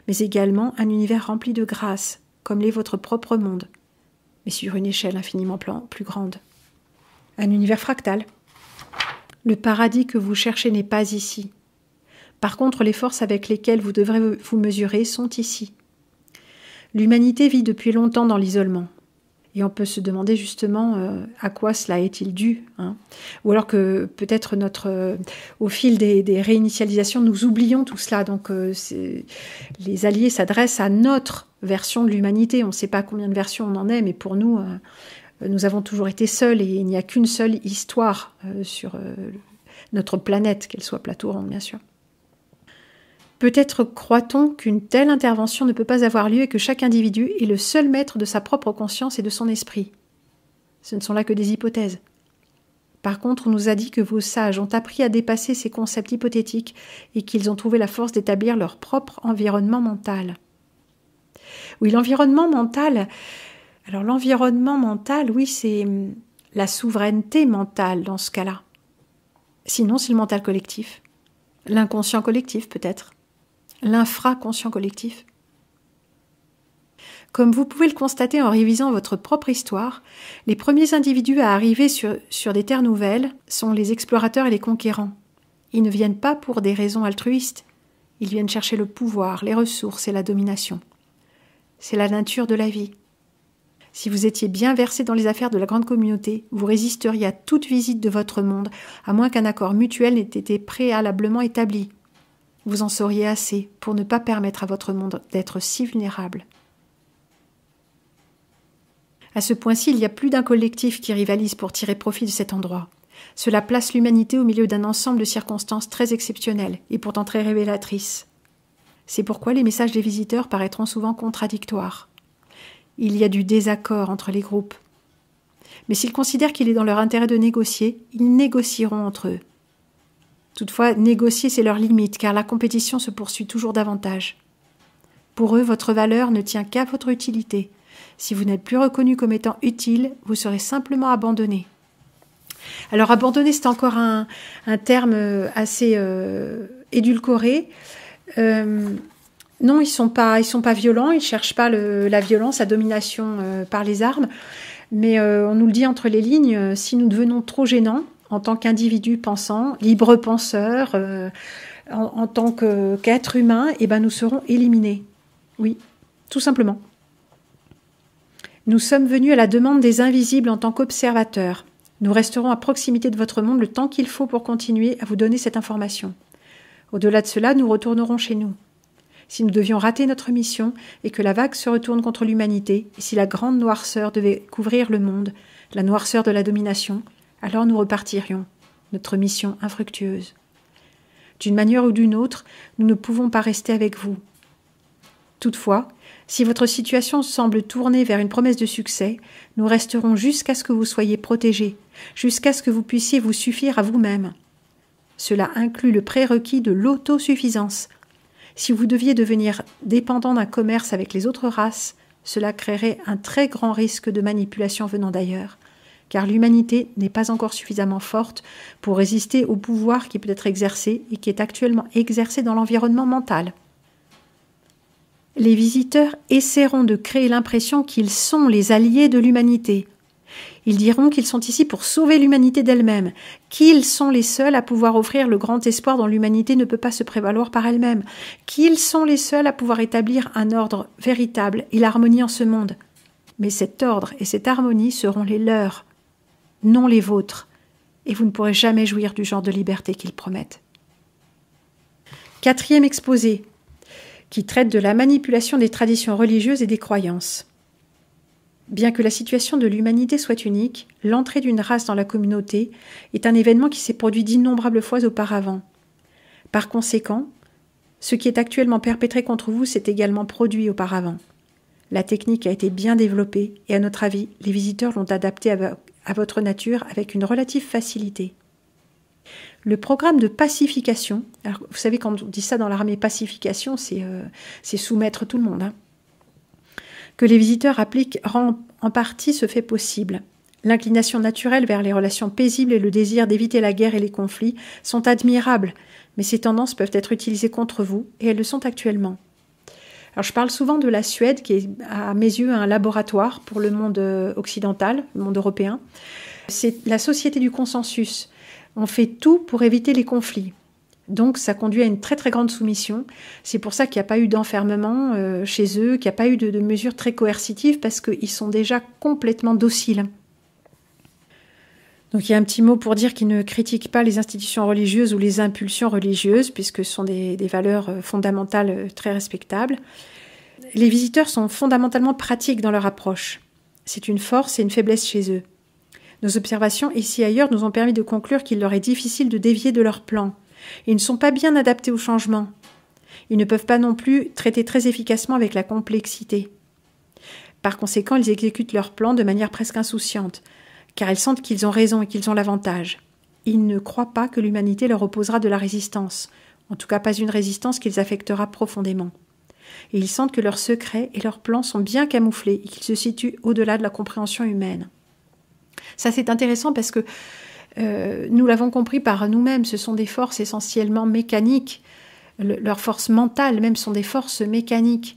mais également un univers rempli de grâce, comme l'est votre propre monde, mais sur une échelle infiniment plus grande. Un univers fractal. Le paradis que vous cherchez n'est pas ici. Par contre, les forces avec lesquelles vous devrez vous mesurer sont ici. L'humanité vit depuis longtemps dans l'isolement, et on peut se demander justement euh, à quoi cela est-il dû. Hein. Ou alors que peut-être notre, euh, au fil des, réinitialisations, nous oublions tout cela. Donc euh, les alliés s'adressent à notre version de l'humanité. On ne sait pas combien de versions on en est, mais pour nous, nous avons toujours été seuls et il n'y a qu'une seule histoire sur notre planète, qu'elle soit plateau ronde bien sûr. Peut-être croit-on qu'une telle intervention ne peut pas avoir lieu et que chaque individu est le seul maître de sa propre conscience et de son esprit. Ce ne sont là que des hypothèses. Par contre, on nous a dit que vos sages ont appris à dépasser ces concepts hypothétiques et qu'ils ont trouvé la force d'établir leur propre environnement mental. Oui, l'environnement mental. Alors l'environnement mental, oui, c'est hum, la souveraineté mentale dans ce cas-là. Sinon, c'est le mental collectif. L'inconscient collectif, peut-être l'infraconscient collectif Comme vous pouvez le constater en révisant votre propre histoire, les premiers individus à arriver sur, sur des terres nouvelles sont les explorateurs et les conquérants. Ils ne viennent pas pour des raisons altruistes, ils viennent chercher le pouvoir, les ressources et la domination. C'est la nature de la vie. Si vous étiez bien versé dans les affaires de la grande communauté, vous résisteriez à toute visite de votre monde, à moins qu'un accord mutuel n'ait été préalablement établi. Vous en sauriez assez pour ne pas permettre à votre monde d'être si vulnérable. À ce point-ci, il n'y a plus d'un collectif qui rivalise pour tirer profit de cet endroit. Cela place l'humanité au milieu d'un ensemble de circonstances très exceptionnelles et pourtant très révélatrices. C'est pourquoi les messages des visiteurs paraîtront souvent contradictoires. Il y a du désaccord entre les groupes. Mais s'ils considèrent qu'il est dans leur intérêt de négocier, ils négocieront entre eux. Toutefois, négocier, c'est leur limite, car la compétition se poursuit toujours davantage. Pour eux, votre valeur ne tient qu'à votre utilité. Si vous n'êtes plus reconnu comme étant utile, vous serez simplement abandonné. Alors abandonner, c'est encore un, terme euh, assez euh, édulcoré. Euh, non, ils sont pas, ils sont pas violents. Ils ne cherchent pas la violence, la domination par les armes. Mais on nous le dit entre les lignes. si nous devenons trop gênants, en tant qu'individu pensant, libre penseur, euh, en, tant qu'être humain, eh ben, nous serons éliminés. Oui, tout simplement. Nous sommes venus à la demande des invisibles en tant qu'observateurs. Nous resterons à proximité de votre monde le temps qu'il faut pour continuer à vous donner cette information. Au-delà de cela, nous retournerons chez nous. Si nous devions rater notre mission et que la vague se retourne contre l'humanité, et si la grande noirceur devait couvrir le monde, la noirceur de la domination, alors nous repartirions, notre mission infructueuse. D'une manière ou d'une autre, nous ne pouvons pas rester avec vous. Toutefois, si votre situation semble tourner vers une promesse de succès, nous resterons jusqu'à ce que vous soyez protégés, jusqu'à ce que vous puissiez vous suffire à vous-même. Cela inclut le prérequis de l'autosuffisance. Si vous deviez devenir dépendant d'un commerce avec les autres races, cela créerait un très grand risque de manipulation venant d'ailleurs car l'humanité n'est pas encore suffisamment forte pour résister au pouvoir qui peut être exercé et qui est actuellement exercé dans l'environnement mental. Les visiteurs essaieront de créer l'impression qu'ils sont les alliés de l'humanité. Ils diront qu'ils sont ici pour sauver l'humanité d'elle-même, qu'ils sont les seuls à pouvoir offrir le grand espoir dont l'humanité ne peut pas se prévaloir par elle-même, qu'ils sont les seuls à pouvoir établir un ordre véritable et l'harmonie en ce monde. Mais cet ordre et cette harmonie seront les leurs, non les vôtres, et vous ne pourrez jamais jouir du genre de liberté qu'ils promettent. Quatrième exposé, qui traite de la manipulation des traditions religieuses et des croyances. Bien que la situation de l'humanité soit unique, l'entrée d'une race dans la communauté est un événement qui s'est produit d'innombrables fois auparavant. Par conséquent, ce qui est actuellement perpétré contre vous s'est également produit auparavant. La technique a été bien développée et à notre avis, les visiteurs l'ont adaptée à votre nature avec une relative facilité. Le programme de pacification, alors vous savez quand on dit ça dans l'armée, pacification, c'est euh, soumettre tout le monde, hein, que les visiteurs appliquent rend en partie ce fait possible. L'inclination naturelle vers les relations paisibles et le désir d'éviter la guerre et les conflits sont admirables, mais ces tendances peuvent être utilisées contre vous, et elles le sont actuellement je parle souvent de la Suède, qui est à mes yeux un laboratoire pour le monde euh, occidental, le monde européen. C'est la société du consensus. On fait tout pour éviter les conflits. Donc ça conduit à une très très grande soumission. C'est pour ça qu'il n'y a pas eu d'enfermement euh, chez eux, qu'il n'y a pas eu de mesures très coercitives, parce qu'ils sont déjà complètement dociles. Donc il y a un petit mot pour dire qu'ils ne critiquent pas les institutions religieuses ou les impulsions religieuses, puisque ce sont des, des valeurs euh, fondamentales euh, très respectables. Les visiteurs sont fondamentalement pratiques dans leur approche. C'est une force et une faiblesse chez eux. Nos observations ici et ailleurs nous ont permis de conclure qu'il leur est difficile de dévier de leur plan. Ils ne sont pas bien adaptés au changement. Ils ne peuvent pas non plus traiter très efficacement avec la complexité. Par conséquent, ils exécutent leur plan de manière presque insouciante, car ils sentent qu'ils ont raison et qu'ils ont l'avantage. Ils ne croient pas que l'humanité leur opposera de la résistance, en tout cas pas une résistance qu'ils affectera profondément. Et ils sentent que leurs secrets et leurs plans sont bien camouflés et qu'ils se situent au-delà de la compréhension humaine. Ça c'est intéressant parce que euh, nous l'avons compris par nous-mêmes, ce sont des forces essentiellement mécaniques. leurs forces mentales même sont des forces mécaniques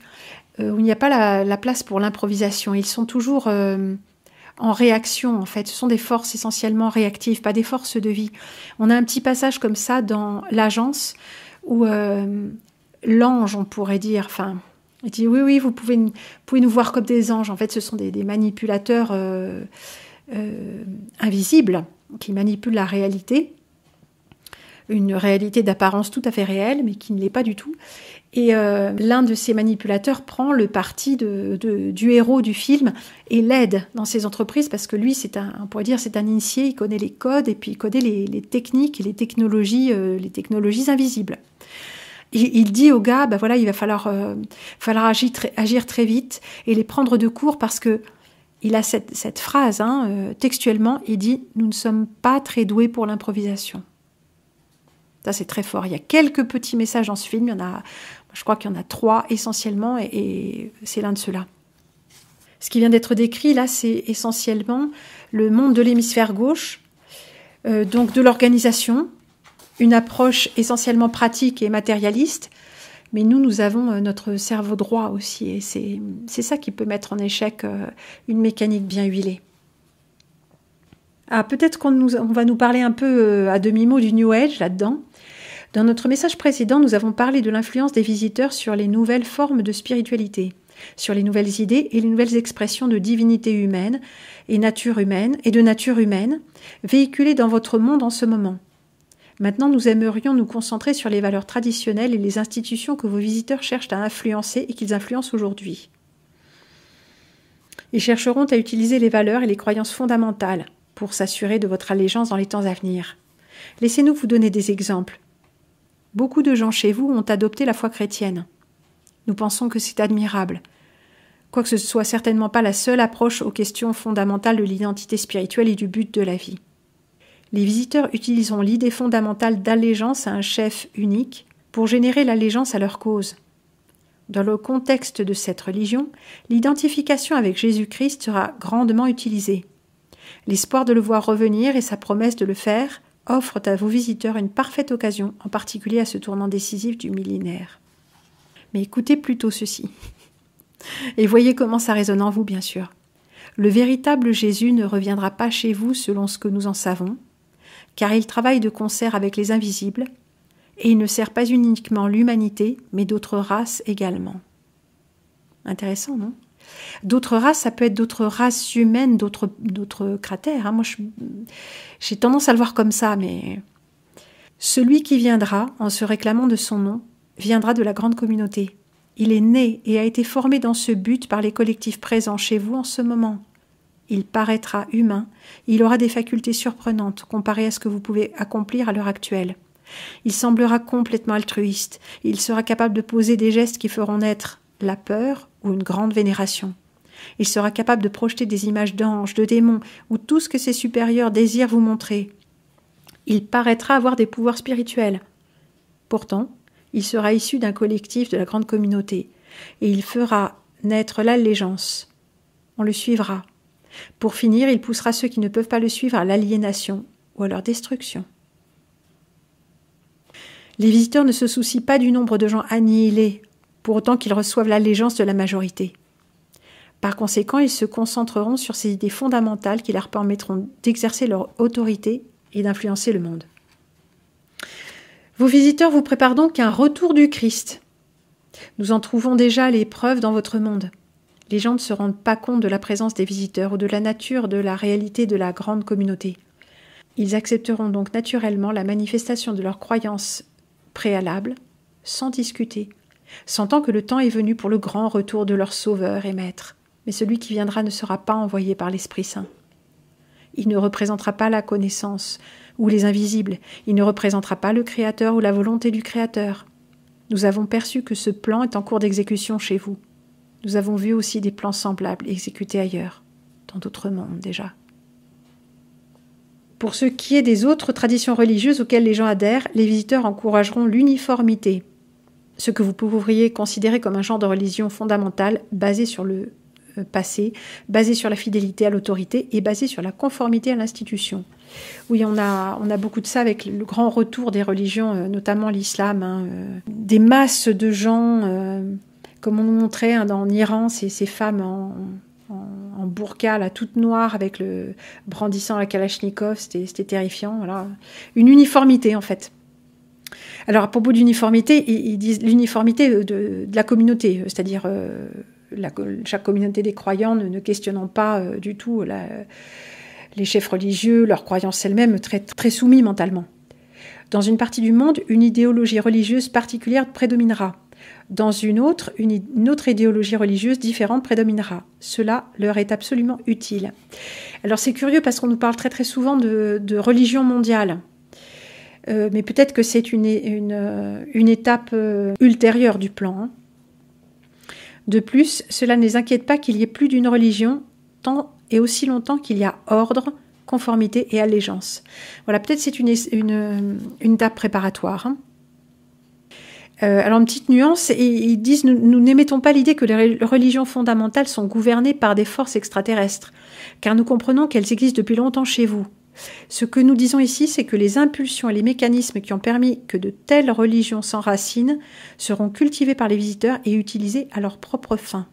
euh, où il n'y a pas la, place pour l'improvisation. Ils sont toujours euh, en réaction en fait. Ce sont des forces essentiellement réactives, pas des forces de vie. On a un petit passage comme ça dans l'agence où euh, l'ange, on pourrait dire, enfin, il dit oui, oui, vous pouvez, nous voir comme des anges. En fait, ce sont des, manipulateurs euh, euh, invisibles qui manipulent la réalité une réalité d'apparence tout à fait réelle, mais qui ne l'est pas du tout. Et euh, l'un de ces manipulateurs prend le parti du héros du film et l'aide dans ses entreprises parce que lui, c'est un, on pourrait dire, c'est un initié, il connaît les codes et puis il connaît les, techniques et les technologies, euh, les technologies invisibles. Et il dit au gars, bah voilà, il va falloir, euh, agir, très vite et les prendre de court parce que il a cette, phrase, hein, textuellement, il dit Nous ne sommes pas très doués pour l'improvisation. Ça, c'est très fort. Il y a quelques petits messages dans ce film. Il y en a, je crois qu'il y en a trois essentiellement, et, c'est l'un de ceux-là. Ce qui vient d'être décrit là, c'est essentiellement le monde de l'hémisphère gauche, euh, donc de l'organisation, une approche essentiellement pratique et matérialiste, mais nous, nous avons euh, notre cerveau droit aussi, et c'est ça qui peut mettre en échec euh, une mécanique bien huilée. Ah, peut-être qu'on va nous parler un peu à demi-mot du New Age là-dedans. Dans notre message précédent, nous avons parlé de l'influence des visiteurs sur les nouvelles formes de spiritualité, sur les nouvelles idées et les nouvelles expressions de divinité humaine et nature humaine et de nature humaine véhiculées dans votre monde en ce moment. Maintenant, nous aimerions nous concentrer sur les valeurs traditionnelles et les institutions que vos visiteurs cherchent à influencer et qu'ils influencent aujourd'hui. Ils chercheront à utiliser les valeurs et les croyances fondamentales pour s'assurer de votre allégeance dans les temps à venir. Laissez-nous vous donner des exemples. Beaucoup de gens chez vous ont adopté la foi chrétienne. Nous pensons que c'est admirable, quoique ce ne soit certainement pas la seule approche aux questions fondamentales de l'identité spirituelle et du but de la vie. Les visiteurs utilisent l'idée fondamentale d'allégeance à un chef unique pour générer l'allégeance à leur cause. Dans le contexte de cette religion, l'identification avec Jésus-Christ sera grandement utilisée. L'espoir de le voir revenir et sa promesse de le faire offrent à vos visiteurs une parfaite occasion, en particulier à ce tournant décisif du millénaire. Mais écoutez plutôt ceci. Et voyez comment ça résonne en vous, bien sûr. Le véritable Jésus ne reviendra pas chez vous selon ce que nous en savons, car il travaille de concert avec les invisibles, et il ne sert pas uniquement l'humanité, mais d'autres races également. Intéressant, non D'autres races, ça peut être d'autres races humaines, d'autres cratères. Hein. Moi, j'ai tendance à le voir comme ça, mais celui qui viendra en se réclamant de son nom viendra de la grande communauté. Il est né et a été formé dans ce but par les collectifs présents chez vous en ce moment. Il paraîtra humain, il aura des facultés surprenantes comparées à ce que vous pouvez accomplir à l'heure actuelle. Il semblera complètement altruiste, il sera capable de poser des gestes qui feront naître la peur ou une grande vénération. Il sera capable de projeter des images d'anges, de démons, ou tout ce que ses supérieurs désirent vous montrer. Il paraîtra avoir des pouvoirs spirituels. Pourtant, il sera issu d'un collectif de la grande communauté, et il fera naître l'allégeance. On le suivra. Pour finir, il poussera ceux qui ne peuvent pas le suivre à l'aliénation ou à leur destruction. Les visiteurs ne se soucient pas du nombre de gens annihilés pour autant qu'ils reçoivent l'allégeance de la majorité. Par conséquent, ils se concentreront sur ces idées fondamentales qui leur permettront d'exercer leur autorité et d'influencer le monde. Vos visiteurs vous préparent donc un retour du Christ. Nous en trouvons déjà les preuves dans votre monde. Les gens ne se rendent pas compte de la présence des visiteurs ou de la nature de la réalité de la grande communauté. Ils accepteront donc naturellement la manifestation de leurs croyances préalables, sans discuter, sentant que le temps est venu pour le grand retour de leur Sauveur et Maître, mais celui qui viendra ne sera pas envoyé par l'Esprit Saint. Il ne représentera pas la connaissance ou les invisibles, il ne représentera pas le Créateur ou la volonté du Créateur. Nous avons perçu que ce plan est en cours d'exécution chez vous. Nous avons vu aussi des plans semblables exécutés ailleurs, dans d'autres mondes déjà. Pour ce qui est des autres traditions religieuses auxquelles les gens adhèrent, les visiteurs encourageront l'uniformité, ce que vous pourriez considérer comme un genre de religion fondamentale basée sur le euh, passé, basée sur la fidélité à l'autorité et basée sur la conformité à l'institution. Oui, on a, on a beaucoup de ça avec le grand retour des religions, euh, notamment l'islam. Hein, euh, des masses de gens, comme on nous montrait hein, en Iran, ces, ces femmes en, en, burqa, là, toute noire, avec le brandissant la kalachnikov, c'était terrifiant. Voilà. Une uniformité, en fait. Alors, à propos d'uniformité, ils disent l'uniformité euh, de, la communauté, euh, c'est-à-dire euh, chaque communauté des croyants ne, questionnant pas du tout les chefs religieux, leurs croyances elles-mêmes, très, soumis mentalement. Dans une partie du monde, une idéologie religieuse particulière prédominera. Dans une autre, une, autre idéologie religieuse différente prédominera. Cela leur est absolument utile. Alors c'est curieux parce qu'on nous parle très très souvent de religion mondiale. Euh, mais peut-être que c'est une, une, euh, étape euh, ultérieure du plan. Hein. De plus, cela ne les inquiète pas qu'il y ait plus d'une religion tant et aussi longtemps qu'il y a ordre, conformité et allégeance. Voilà, peut-être c'est une, une, étape préparatoire. Hein. alors, une petite nuance, ils disent Nous n'émettons pas l'idée que les religions fondamentales sont gouvernées par des forces extraterrestres, car nous comprenons qu'elles existent depuis longtemps chez vous, ce que nous disons ici, c'est que les impulsions et les mécanismes qui ont permis que de telles religions s'enracinent seront cultivés par les visiteurs et utilisés à leur propre fin.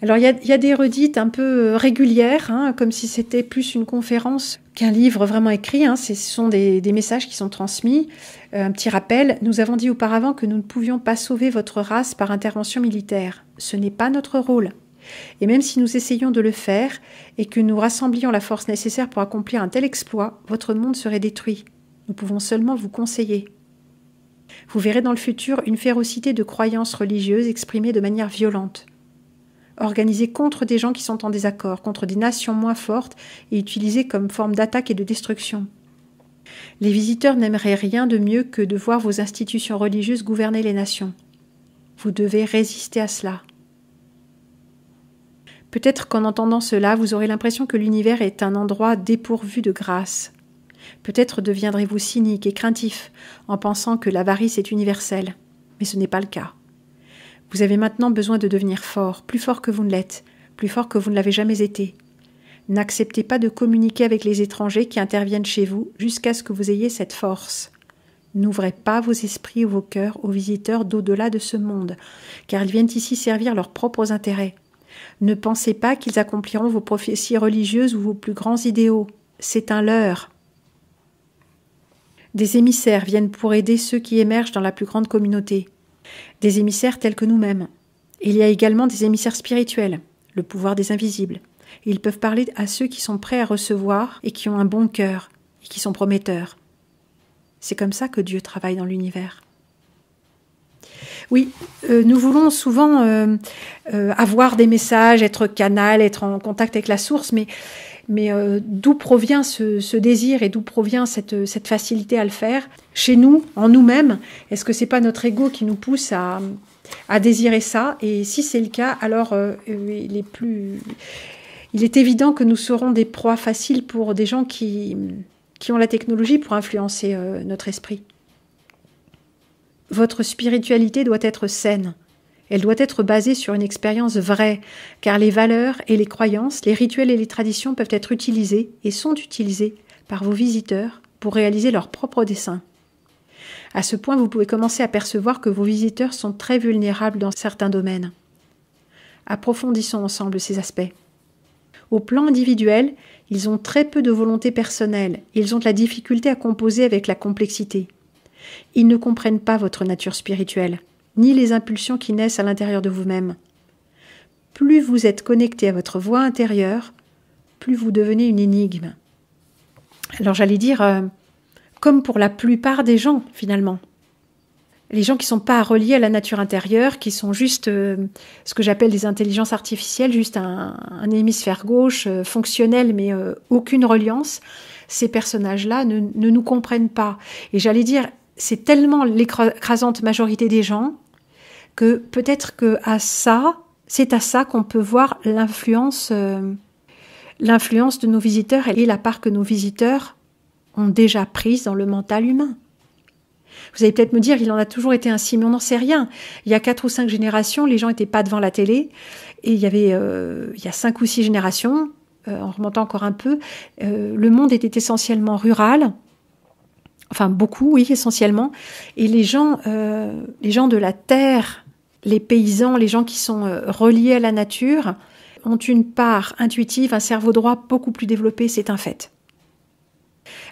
Alors il y, a des redites un peu euh, régulières, hein, comme si c'était plus une conférence qu'un livre vraiment écrit. Hein. Ce sont des, messages qui sont transmis. Euh, un petit rappel, nous avons dit auparavant que nous ne pouvions pas sauver votre race par intervention militaire. Ce n'est pas notre rôle. Et même si nous essayions de le faire et que nous rassemblions la force nécessaire pour accomplir un tel exploit, votre monde serait détruit. Nous pouvons seulement vous conseiller. Vous verrez dans le futur une férocité de croyances religieuses exprimée de manière violente, organisées contre des gens qui sont en désaccord, contre des nations moins fortes et utilisées comme forme d'attaque et de destruction. Les visiteurs n'aimeraient rien de mieux que de voir vos institutions religieuses gouverner les nations. Vous devez résister à cela. Peut-être qu'en entendant cela, vous aurez l'impression que l'univers est un endroit dépourvu de grâce. Peut-être deviendrez-vous cynique et craintif en pensant que l'avarice est universelle, mais ce n'est pas le cas. Vous avez maintenant besoin de devenir fort, plus fort que vous ne l'êtes, plus fort que vous ne l'avez jamais été. N'acceptez pas de communiquer avec les étrangers qui interviennent chez vous jusqu'à ce que vous ayez cette force. N'ouvrez pas vos esprits ou vos cœurs aux visiteurs d'au-delà de ce monde, car ils viennent ici servir leurs propres intérêts. Ne pensez pas qu'ils accompliront vos prophéties religieuses ou vos plus grands idéaux. C'est un leurre. Des émissaires viennent pour aider ceux qui émergent dans la plus grande communauté. Des émissaires tels que nous-mêmes. Il y a également des émissaires spirituels, le pouvoir des invisibles. Ils peuvent parler à ceux qui sont prêts à recevoir et qui ont un bon cœur et qui sont prometteurs. C'est comme ça que Dieu travaille dans l'univers. Oui, euh, nous voulons souvent euh, euh, avoir des messages, être canal, être en contact avec la source, mais, d'où provient ce, désir et d'où provient cette, facilité à le faire Chez nous, en nous-mêmes, est-ce que c'est pas notre ego qui nous pousse à, désirer ça Et si c'est le cas, alors il est plus... Il est évident que nous serons des proies faciles pour des gens qui ont la technologie pour influencer notre esprit. Votre spiritualité doit être saine. Elle doit être basée sur une expérience vraie, car les valeurs et les croyances, les rituels et les traditions peuvent être utilisés et sont utilisés par vos visiteurs pour réaliser leurs propres dessin. À ce point, vous pouvez commencer à percevoir que vos visiteurs sont très vulnérables dans certains domaines. Approfondissons ensemble ces aspects. Au plan individuel, ils ont très peu de volonté personnelle, ils ont de la difficulté à composer avec la complexité. Ils ne comprennent pas votre nature spirituelle, ni les impulsions qui naissent à l'intérieur de vous-même. Plus vous êtes connecté à votre voix intérieure, plus vous devenez une énigme. Alors j'allais dire, euh, comme pour la plupart des gens finalement. Les gens qui ne sont pas reliés à la nature intérieure, qui sont juste euh, ce que j'appelle des intelligences artificielles, juste un, hémisphère gauche euh, fonctionnel mais aucune reliance, ces personnages-là ne, nous comprennent pas. Et j'allais dire, c'est tellement l'écrasante majorité des gens que peut-être que à ça, c'est à ça qu'on peut voir l'influence, euh, l'influence de nos visiteurs et la part que nos visiteurs ont déjà prise dans le mental humain. Vous allez peut-être me dire, il en a toujours été ainsi, mais on n'en sait rien. Il y a quatre ou cinq générations, les gens n'étaient pas devant la télé, et il y avait, euh, il y a cinq ou six générations, euh, en remontant encore un peu, le monde était essentiellement rural, enfin beaucoup, oui, essentiellement. Et les gens, euh, les gens de la terre, les paysans, les gens qui sont euh, reliés à la nature, ont une part intuitive, un cerveau droit beaucoup plus développé, c'est un fait.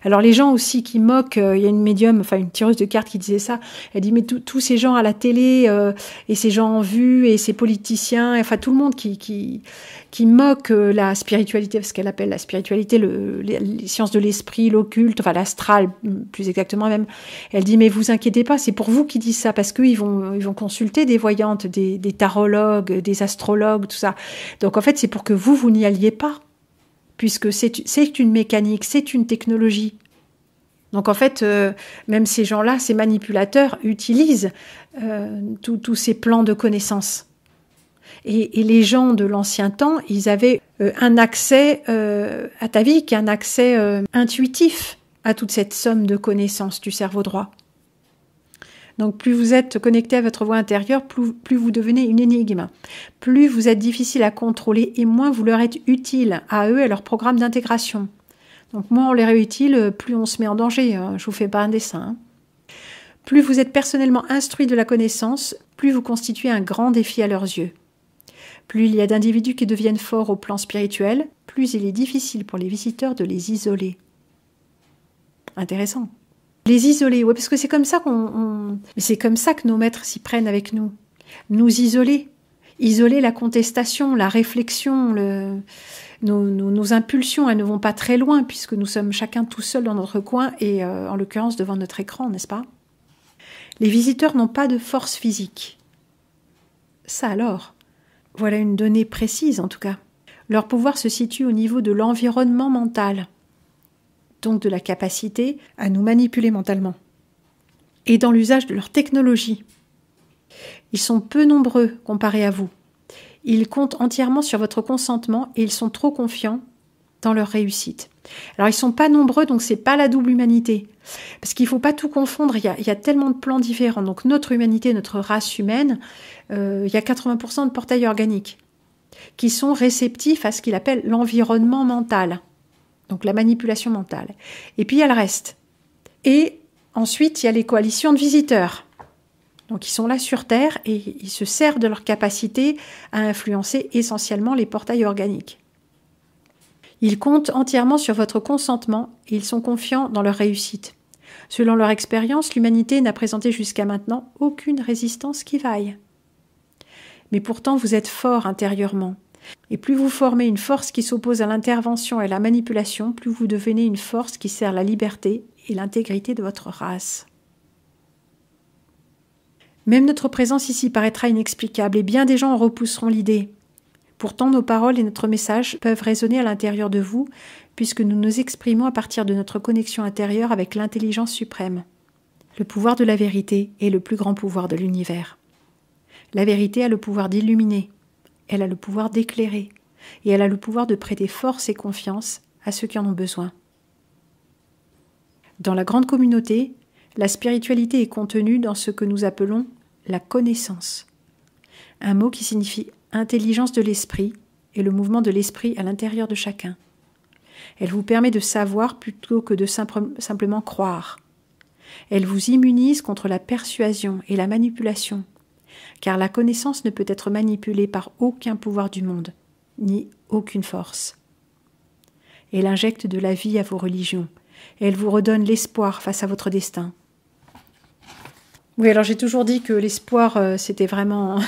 Alors les gens aussi qui moquent, euh, il y a une médium, enfin une tireuse de cartes qui disait ça, elle dit mais tous ces gens à la télé euh, et ces gens en vue et ces politiciens, enfin tout le monde qui, qui, qui moque euh, la spiritualité, ce qu'elle appelle la spiritualité, les sciences de l'esprit, l'occulte, enfin l'astral plus exactement même, elle dit mais vous inquiétez pas, c'est pour vous qui disent ça parce qu'ils vont, ils vont consulter des voyantes, des, des tarologues, des astrologues, tout ça. Donc en fait c'est pour que vous, vous n'y alliez pas puisque c'est une mécanique, c'est une technologie. Donc en fait, euh, même ces gens-là, ces manipulateurs, utilisent euh, tous ces plans de connaissances. Et, les gens de l'ancien temps, ils avaient euh, un accès à ta est un accès intuitif à toute cette somme de connaissances du cerveau droit. Donc plus vous êtes connecté à votre voix intérieure, plus, vous devenez une énigme. Plus vous êtes difficile à contrôler et moins vous leur êtes utile à eux et à leur programme d'intégration. Donc moins on les réutile, plus on se met en danger. Hein. Je vous fais pas un dessin. Hein. Plus vous êtes personnellement instruit de la connaissance, plus vous constituez un grand défi à leurs yeux. Plus il y a d'individus qui deviennent forts au plan spirituel, plus il est difficile pour les visiteurs de les isoler. Intéressant. Les isoler, ouais, parce que c'est comme ça qu'on, c'est comme ça que nos maîtres s'y prennent avec nous. Nous isoler, isoler la contestation, la réflexion, le... nos, impulsions, elles ne vont pas très loin puisque nous sommes chacun tout seul dans notre coin et euh, en l'occurrence devant notre écran, n'est-ce pas Les visiteurs n'ont pas de force physique. Ça alors, voilà une donnée précise en tout cas. Leur pouvoir se situe au niveau de l'environnement mental donc de la capacité à nous manipuler mentalement, et dans l'usage de leur technologie. Ils sont peu nombreux comparés à vous. Ils comptent entièrement sur votre consentement et ils sont trop confiants dans leur réussite. Alors ils sont pas nombreux, donc ce n'est pas la double humanité, parce qu'il faut pas tout confondre. Il y, a, tellement de plans différents. Donc notre humanité, notre race humaine, euh, il y a 80% de portails organiques qui sont réceptifs à ce qu'il appelle l'environnement mental donc la manipulation mentale. Et puis il y a le reste. Et ensuite, il y a les coalitions de visiteurs. Donc ils sont là sur Terre et ils se servent de leur capacité à influencer essentiellement les portails organiques. Ils comptent entièrement sur votre consentement et ils sont confiants dans leur réussite. Selon leur expérience, l'humanité n'a présenté jusqu'à maintenant aucune résistance qui vaille. Mais pourtant vous êtes fort intérieurement. Et plus vous formez une force qui s'oppose à l'intervention et à la manipulation, plus vous devenez une force qui sert la liberté et l'intégrité de votre race. Même notre présence ici paraîtra inexplicable et bien des gens en repousseront l'idée. Pourtant, nos paroles et notre message peuvent résonner à l'intérieur de vous, puisque nous nous exprimons à partir de notre connexion intérieure avec l'intelligence suprême. Le pouvoir de la vérité est le plus grand pouvoir de l'univers. La vérité a le pouvoir d'illuminer, elle a le pouvoir d'éclairer, et elle a le pouvoir de prêter force et confiance à ceux qui en ont besoin. Dans la grande communauté, la spiritualité est contenue dans ce que nous appelons la connaissance, un mot qui signifie intelligence de l'esprit et le mouvement de l'esprit à l'intérieur de chacun. Elle vous permet de savoir plutôt que de simplement croire. Elle vous immunise contre la persuasion et la manipulation car la connaissance ne peut être manipulée par aucun pouvoir du monde, ni aucune force. Elle injecte de la vie à vos religions, elle vous redonne l'espoir face à votre destin. Oui, alors j'ai toujours dit que l'espoir, euh, c'était vraiment...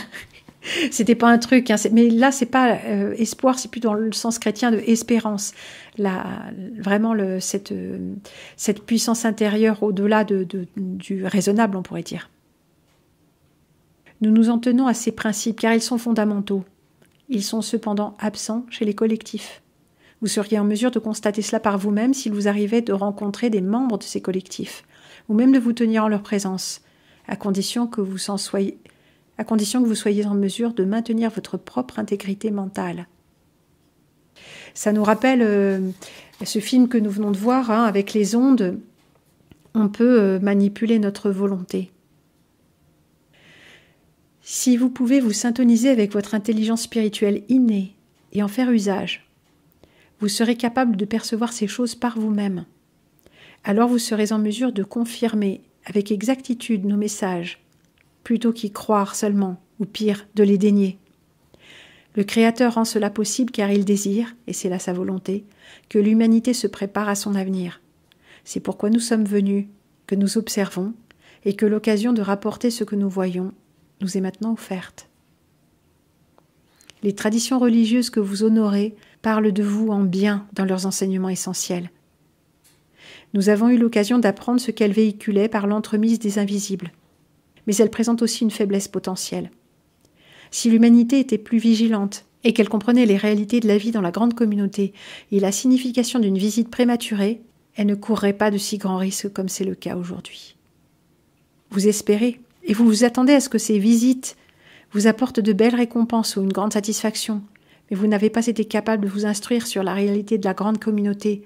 c'était pas un truc, hein, mais là, c'est pas euh, espoir, c'est plus dans le sens chrétien de espérance. vraiment, euh, cette, puissance intérieure au-delà du raisonnable, on pourrait dire. Nous nous en tenons à ces principes car ils sont fondamentaux. Ils sont cependant absents chez les collectifs. Vous seriez en mesure de constater cela par vous-même s'il vous arrivait de rencontrer des membres de ces collectifs, ou même de vous tenir en leur présence, à condition que vous, soyez, en mesure de maintenir votre propre intégrité mentale. Ça nous rappelle euh, ce film que nous venons de voir hein, avec les ondes. On peut euh, manipuler notre volonté si vous pouvez vous syntoniser avec votre intelligence spirituelle innée et en faire usage, vous serez capable de percevoir ces choses par vous-même. Alors vous serez en mesure de confirmer avec exactitude nos messages, plutôt qu'y croire seulement, ou pire, de les dénier. Le Créateur rend cela possible car il désire, et c'est là sa volonté, que l'humanité se prépare à son avenir. C'est pourquoi nous sommes venus, que nous observons, et que l'occasion de rapporter ce que nous voyons nous est maintenant offerte. Les traditions religieuses que vous honorez parlent de vous en bien dans leurs enseignements essentiels. Nous avons eu l'occasion d'apprendre ce qu'elles véhiculaient par l'entremise des invisibles, mais elles présentent aussi une faiblesse potentielle. Si l'humanité était plus vigilante et qu'elle comprenait les réalités de la vie dans la grande communauté et la signification d'une visite prématurée, elle ne courrait pas de si grands risques comme c'est le cas aujourd'hui. Vous espérez, et vous vous attendez à ce que ces visites vous apportent de belles récompenses ou une grande satisfaction, mais vous n'avez pas été capable de vous instruire sur la réalité de la grande communauté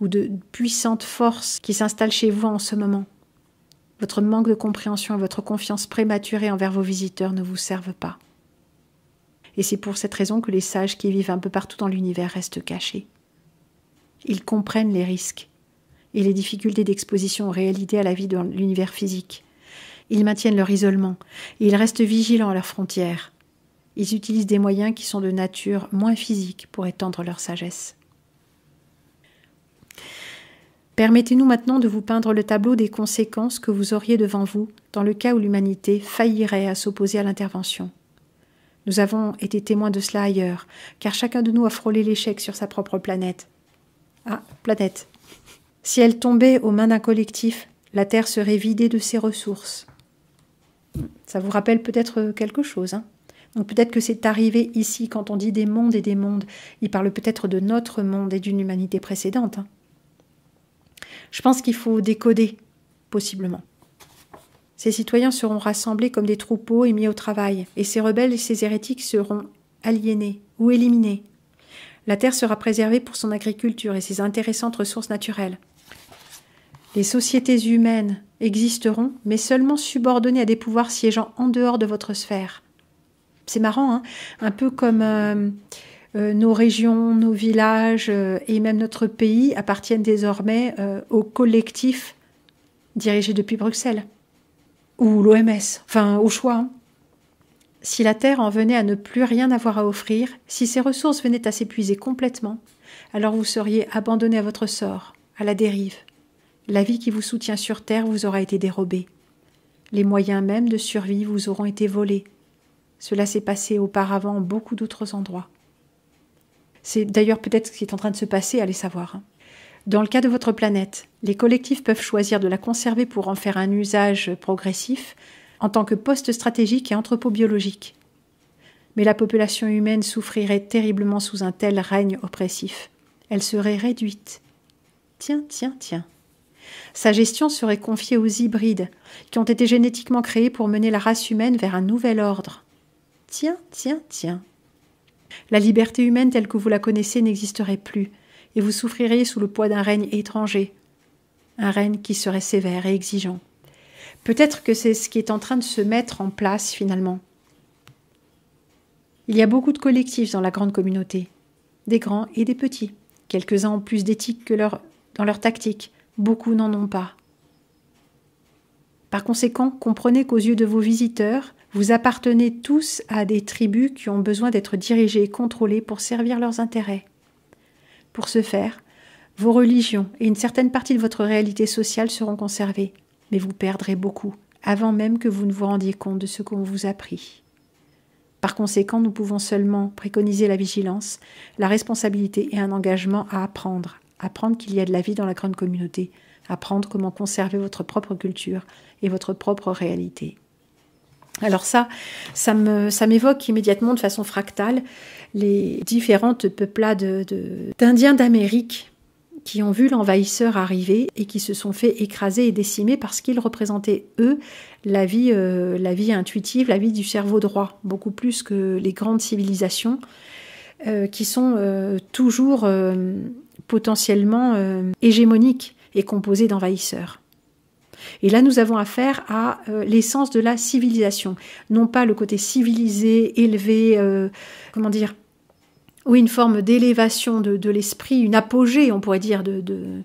ou de puissantes forces qui s'installent chez vous en ce moment. Votre manque de compréhension et votre confiance prématurée envers vos visiteurs ne vous servent pas. Et c'est pour cette raison que les sages qui vivent un peu partout dans l'univers restent cachés. Ils comprennent les risques et les difficultés d'exposition aux réalités à la vie dans l'univers physique ils maintiennent leur isolement et ils restent vigilants à leurs frontières. Ils utilisent des moyens qui sont de nature moins physique pour étendre leur sagesse. Permettez-nous maintenant de vous peindre le tableau des conséquences que vous auriez devant vous dans le cas où l'humanité faillirait à s'opposer à l'intervention. Nous avons été témoins de cela ailleurs, car chacun de nous a frôlé l'échec sur sa propre planète. Ah, planète. Si elle tombait aux mains d'un collectif, la Terre serait vidée de ses ressources, ça vous rappelle peut-être euh, quelque chose. Hein. Donc peut-être que c'est arrivé ici, quand on dit des mondes et des mondes, il parle peut-être de notre monde et d'une humanité précédente. Hein. Je pense qu'il faut décoder, possiblement. Ces citoyens seront rassemblés comme des troupeaux et mis au travail, et ces rebelles et ces hérétiques seront aliénés ou éliminés. La terre sera préservée pour son agriculture et ses intéressantes ressources naturelles. Les sociétés humaines existeront, mais seulement subordonnées à des pouvoirs siégeant en dehors de votre sphère. C'est marrant, hein. un peu comme euh, euh, nos régions, nos villages euh, et même notre pays appartiennent désormais au collectif dirigé depuis Bruxelles ou l'OMS, enfin au choix. Hein. Si la Terre en venait à ne plus rien avoir à offrir, si ses ressources venaient à s'épuiser complètement, alors vous seriez abandonné à votre sort, à la dérive. La vie qui vous soutient sur terre vous aura été dérobée. Les moyens même de survie vous auront été volés. Cela s'est passé auparavant en beaucoup d'autres endroits. C'est d'ailleurs peut-être ce qui est en train de se passer, allez savoir. Hein. Dans le cas de votre planète, les collectifs peuvent choisir de la conserver pour en faire un usage progressif en tant que poste stratégique et entrepôt biologique. Mais la population humaine souffrirait terriblement sous un tel règne oppressif. Elle serait réduite. Tiens, tiens, tiens. Sa gestion serait confiée aux hybrides, qui ont été génétiquement créés pour mener la race humaine vers un nouvel ordre. Tiens, tiens, tiens. La liberté humaine telle que vous la connaissez n'existerait plus, et vous souffririez sous le poids d'un règne étranger, un règne qui serait sévère et exigeant. Peut-être que c'est ce qui est en train de se mettre en place finalement. Il y a beaucoup de collectifs dans la grande communauté, des grands et des petits, quelques-uns ont plus d'éthique que leur, dans leur tactique, beaucoup n'en ont pas. Par conséquent, comprenez qu'aux yeux de vos visiteurs, vous appartenez tous à des tribus qui ont besoin d'être dirigées et contrôlées pour servir leurs intérêts. Pour ce faire, vos religions et une certaine partie de votre réalité sociale seront conservées, mais vous perdrez beaucoup avant même que vous ne vous rendiez compte de ce qu'on vous a pris. Par conséquent, nous pouvons seulement préconiser la vigilance, la responsabilité et un engagement à apprendre, apprendre qu'il y a de la vie dans la grande communauté, apprendre comment conserver votre propre culture et votre propre réalité. Alors ça, ça m'évoque ça immédiatement de façon fractale les différentes peuplades d'Indiens d'Amérique qui ont vu l'envahisseur arriver et qui se sont fait écraser et décimer parce qu'ils représentaient, eux, la vie, euh, la vie intuitive, la vie du cerveau droit, beaucoup plus que les grandes civilisations euh, qui sont euh, toujours potentiellement euh, hégémonique et composée d'envahisseurs. Et là, nous avons affaire à euh, l'essence de la civilisation, non pas le côté civilisé, élevé, euh, comment dire, ou une forme d'élévation de, l'esprit, une apogée, on pourrait dire, de, de,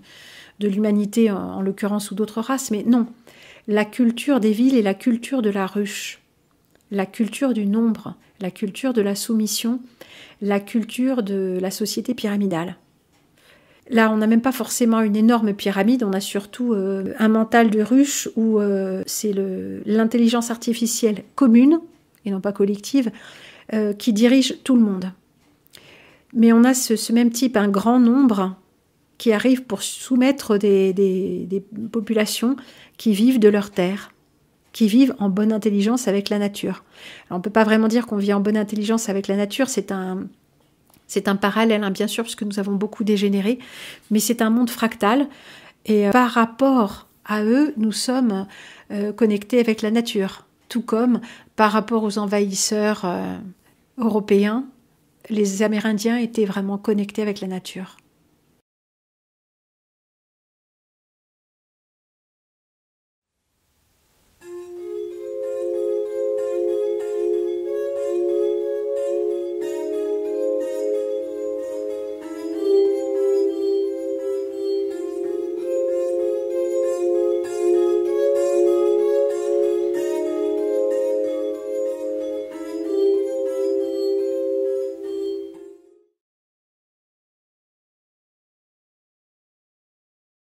l'humanité, en, l'occurrence, ou d'autres races, mais non. La culture des villes et la culture de la ruche, la culture du nombre, la culture de la soumission, la culture de la société pyramidale. Là, on n'a même pas forcément une énorme pyramide, on a surtout euh, un mental de ruche où euh, c'est l'intelligence artificielle commune, et non pas collective, euh, qui dirige tout le monde. Mais on a ce, même type, un grand nombre, qui arrive pour soumettre des, populations qui vivent de leur terre, qui vivent en bonne intelligence avec la nature. on ne peut pas vraiment dire qu'on vit en bonne intelligence avec la nature, c'est un, c'est un parallèle, hein, bien sûr, parce que nous avons beaucoup dégénéré, mais c'est un monde fractal. Et euh, par rapport à eux, nous sommes euh, connectés avec la nature, tout comme par rapport aux envahisseurs euh, européens, les Amérindiens étaient vraiment connectés avec la nature.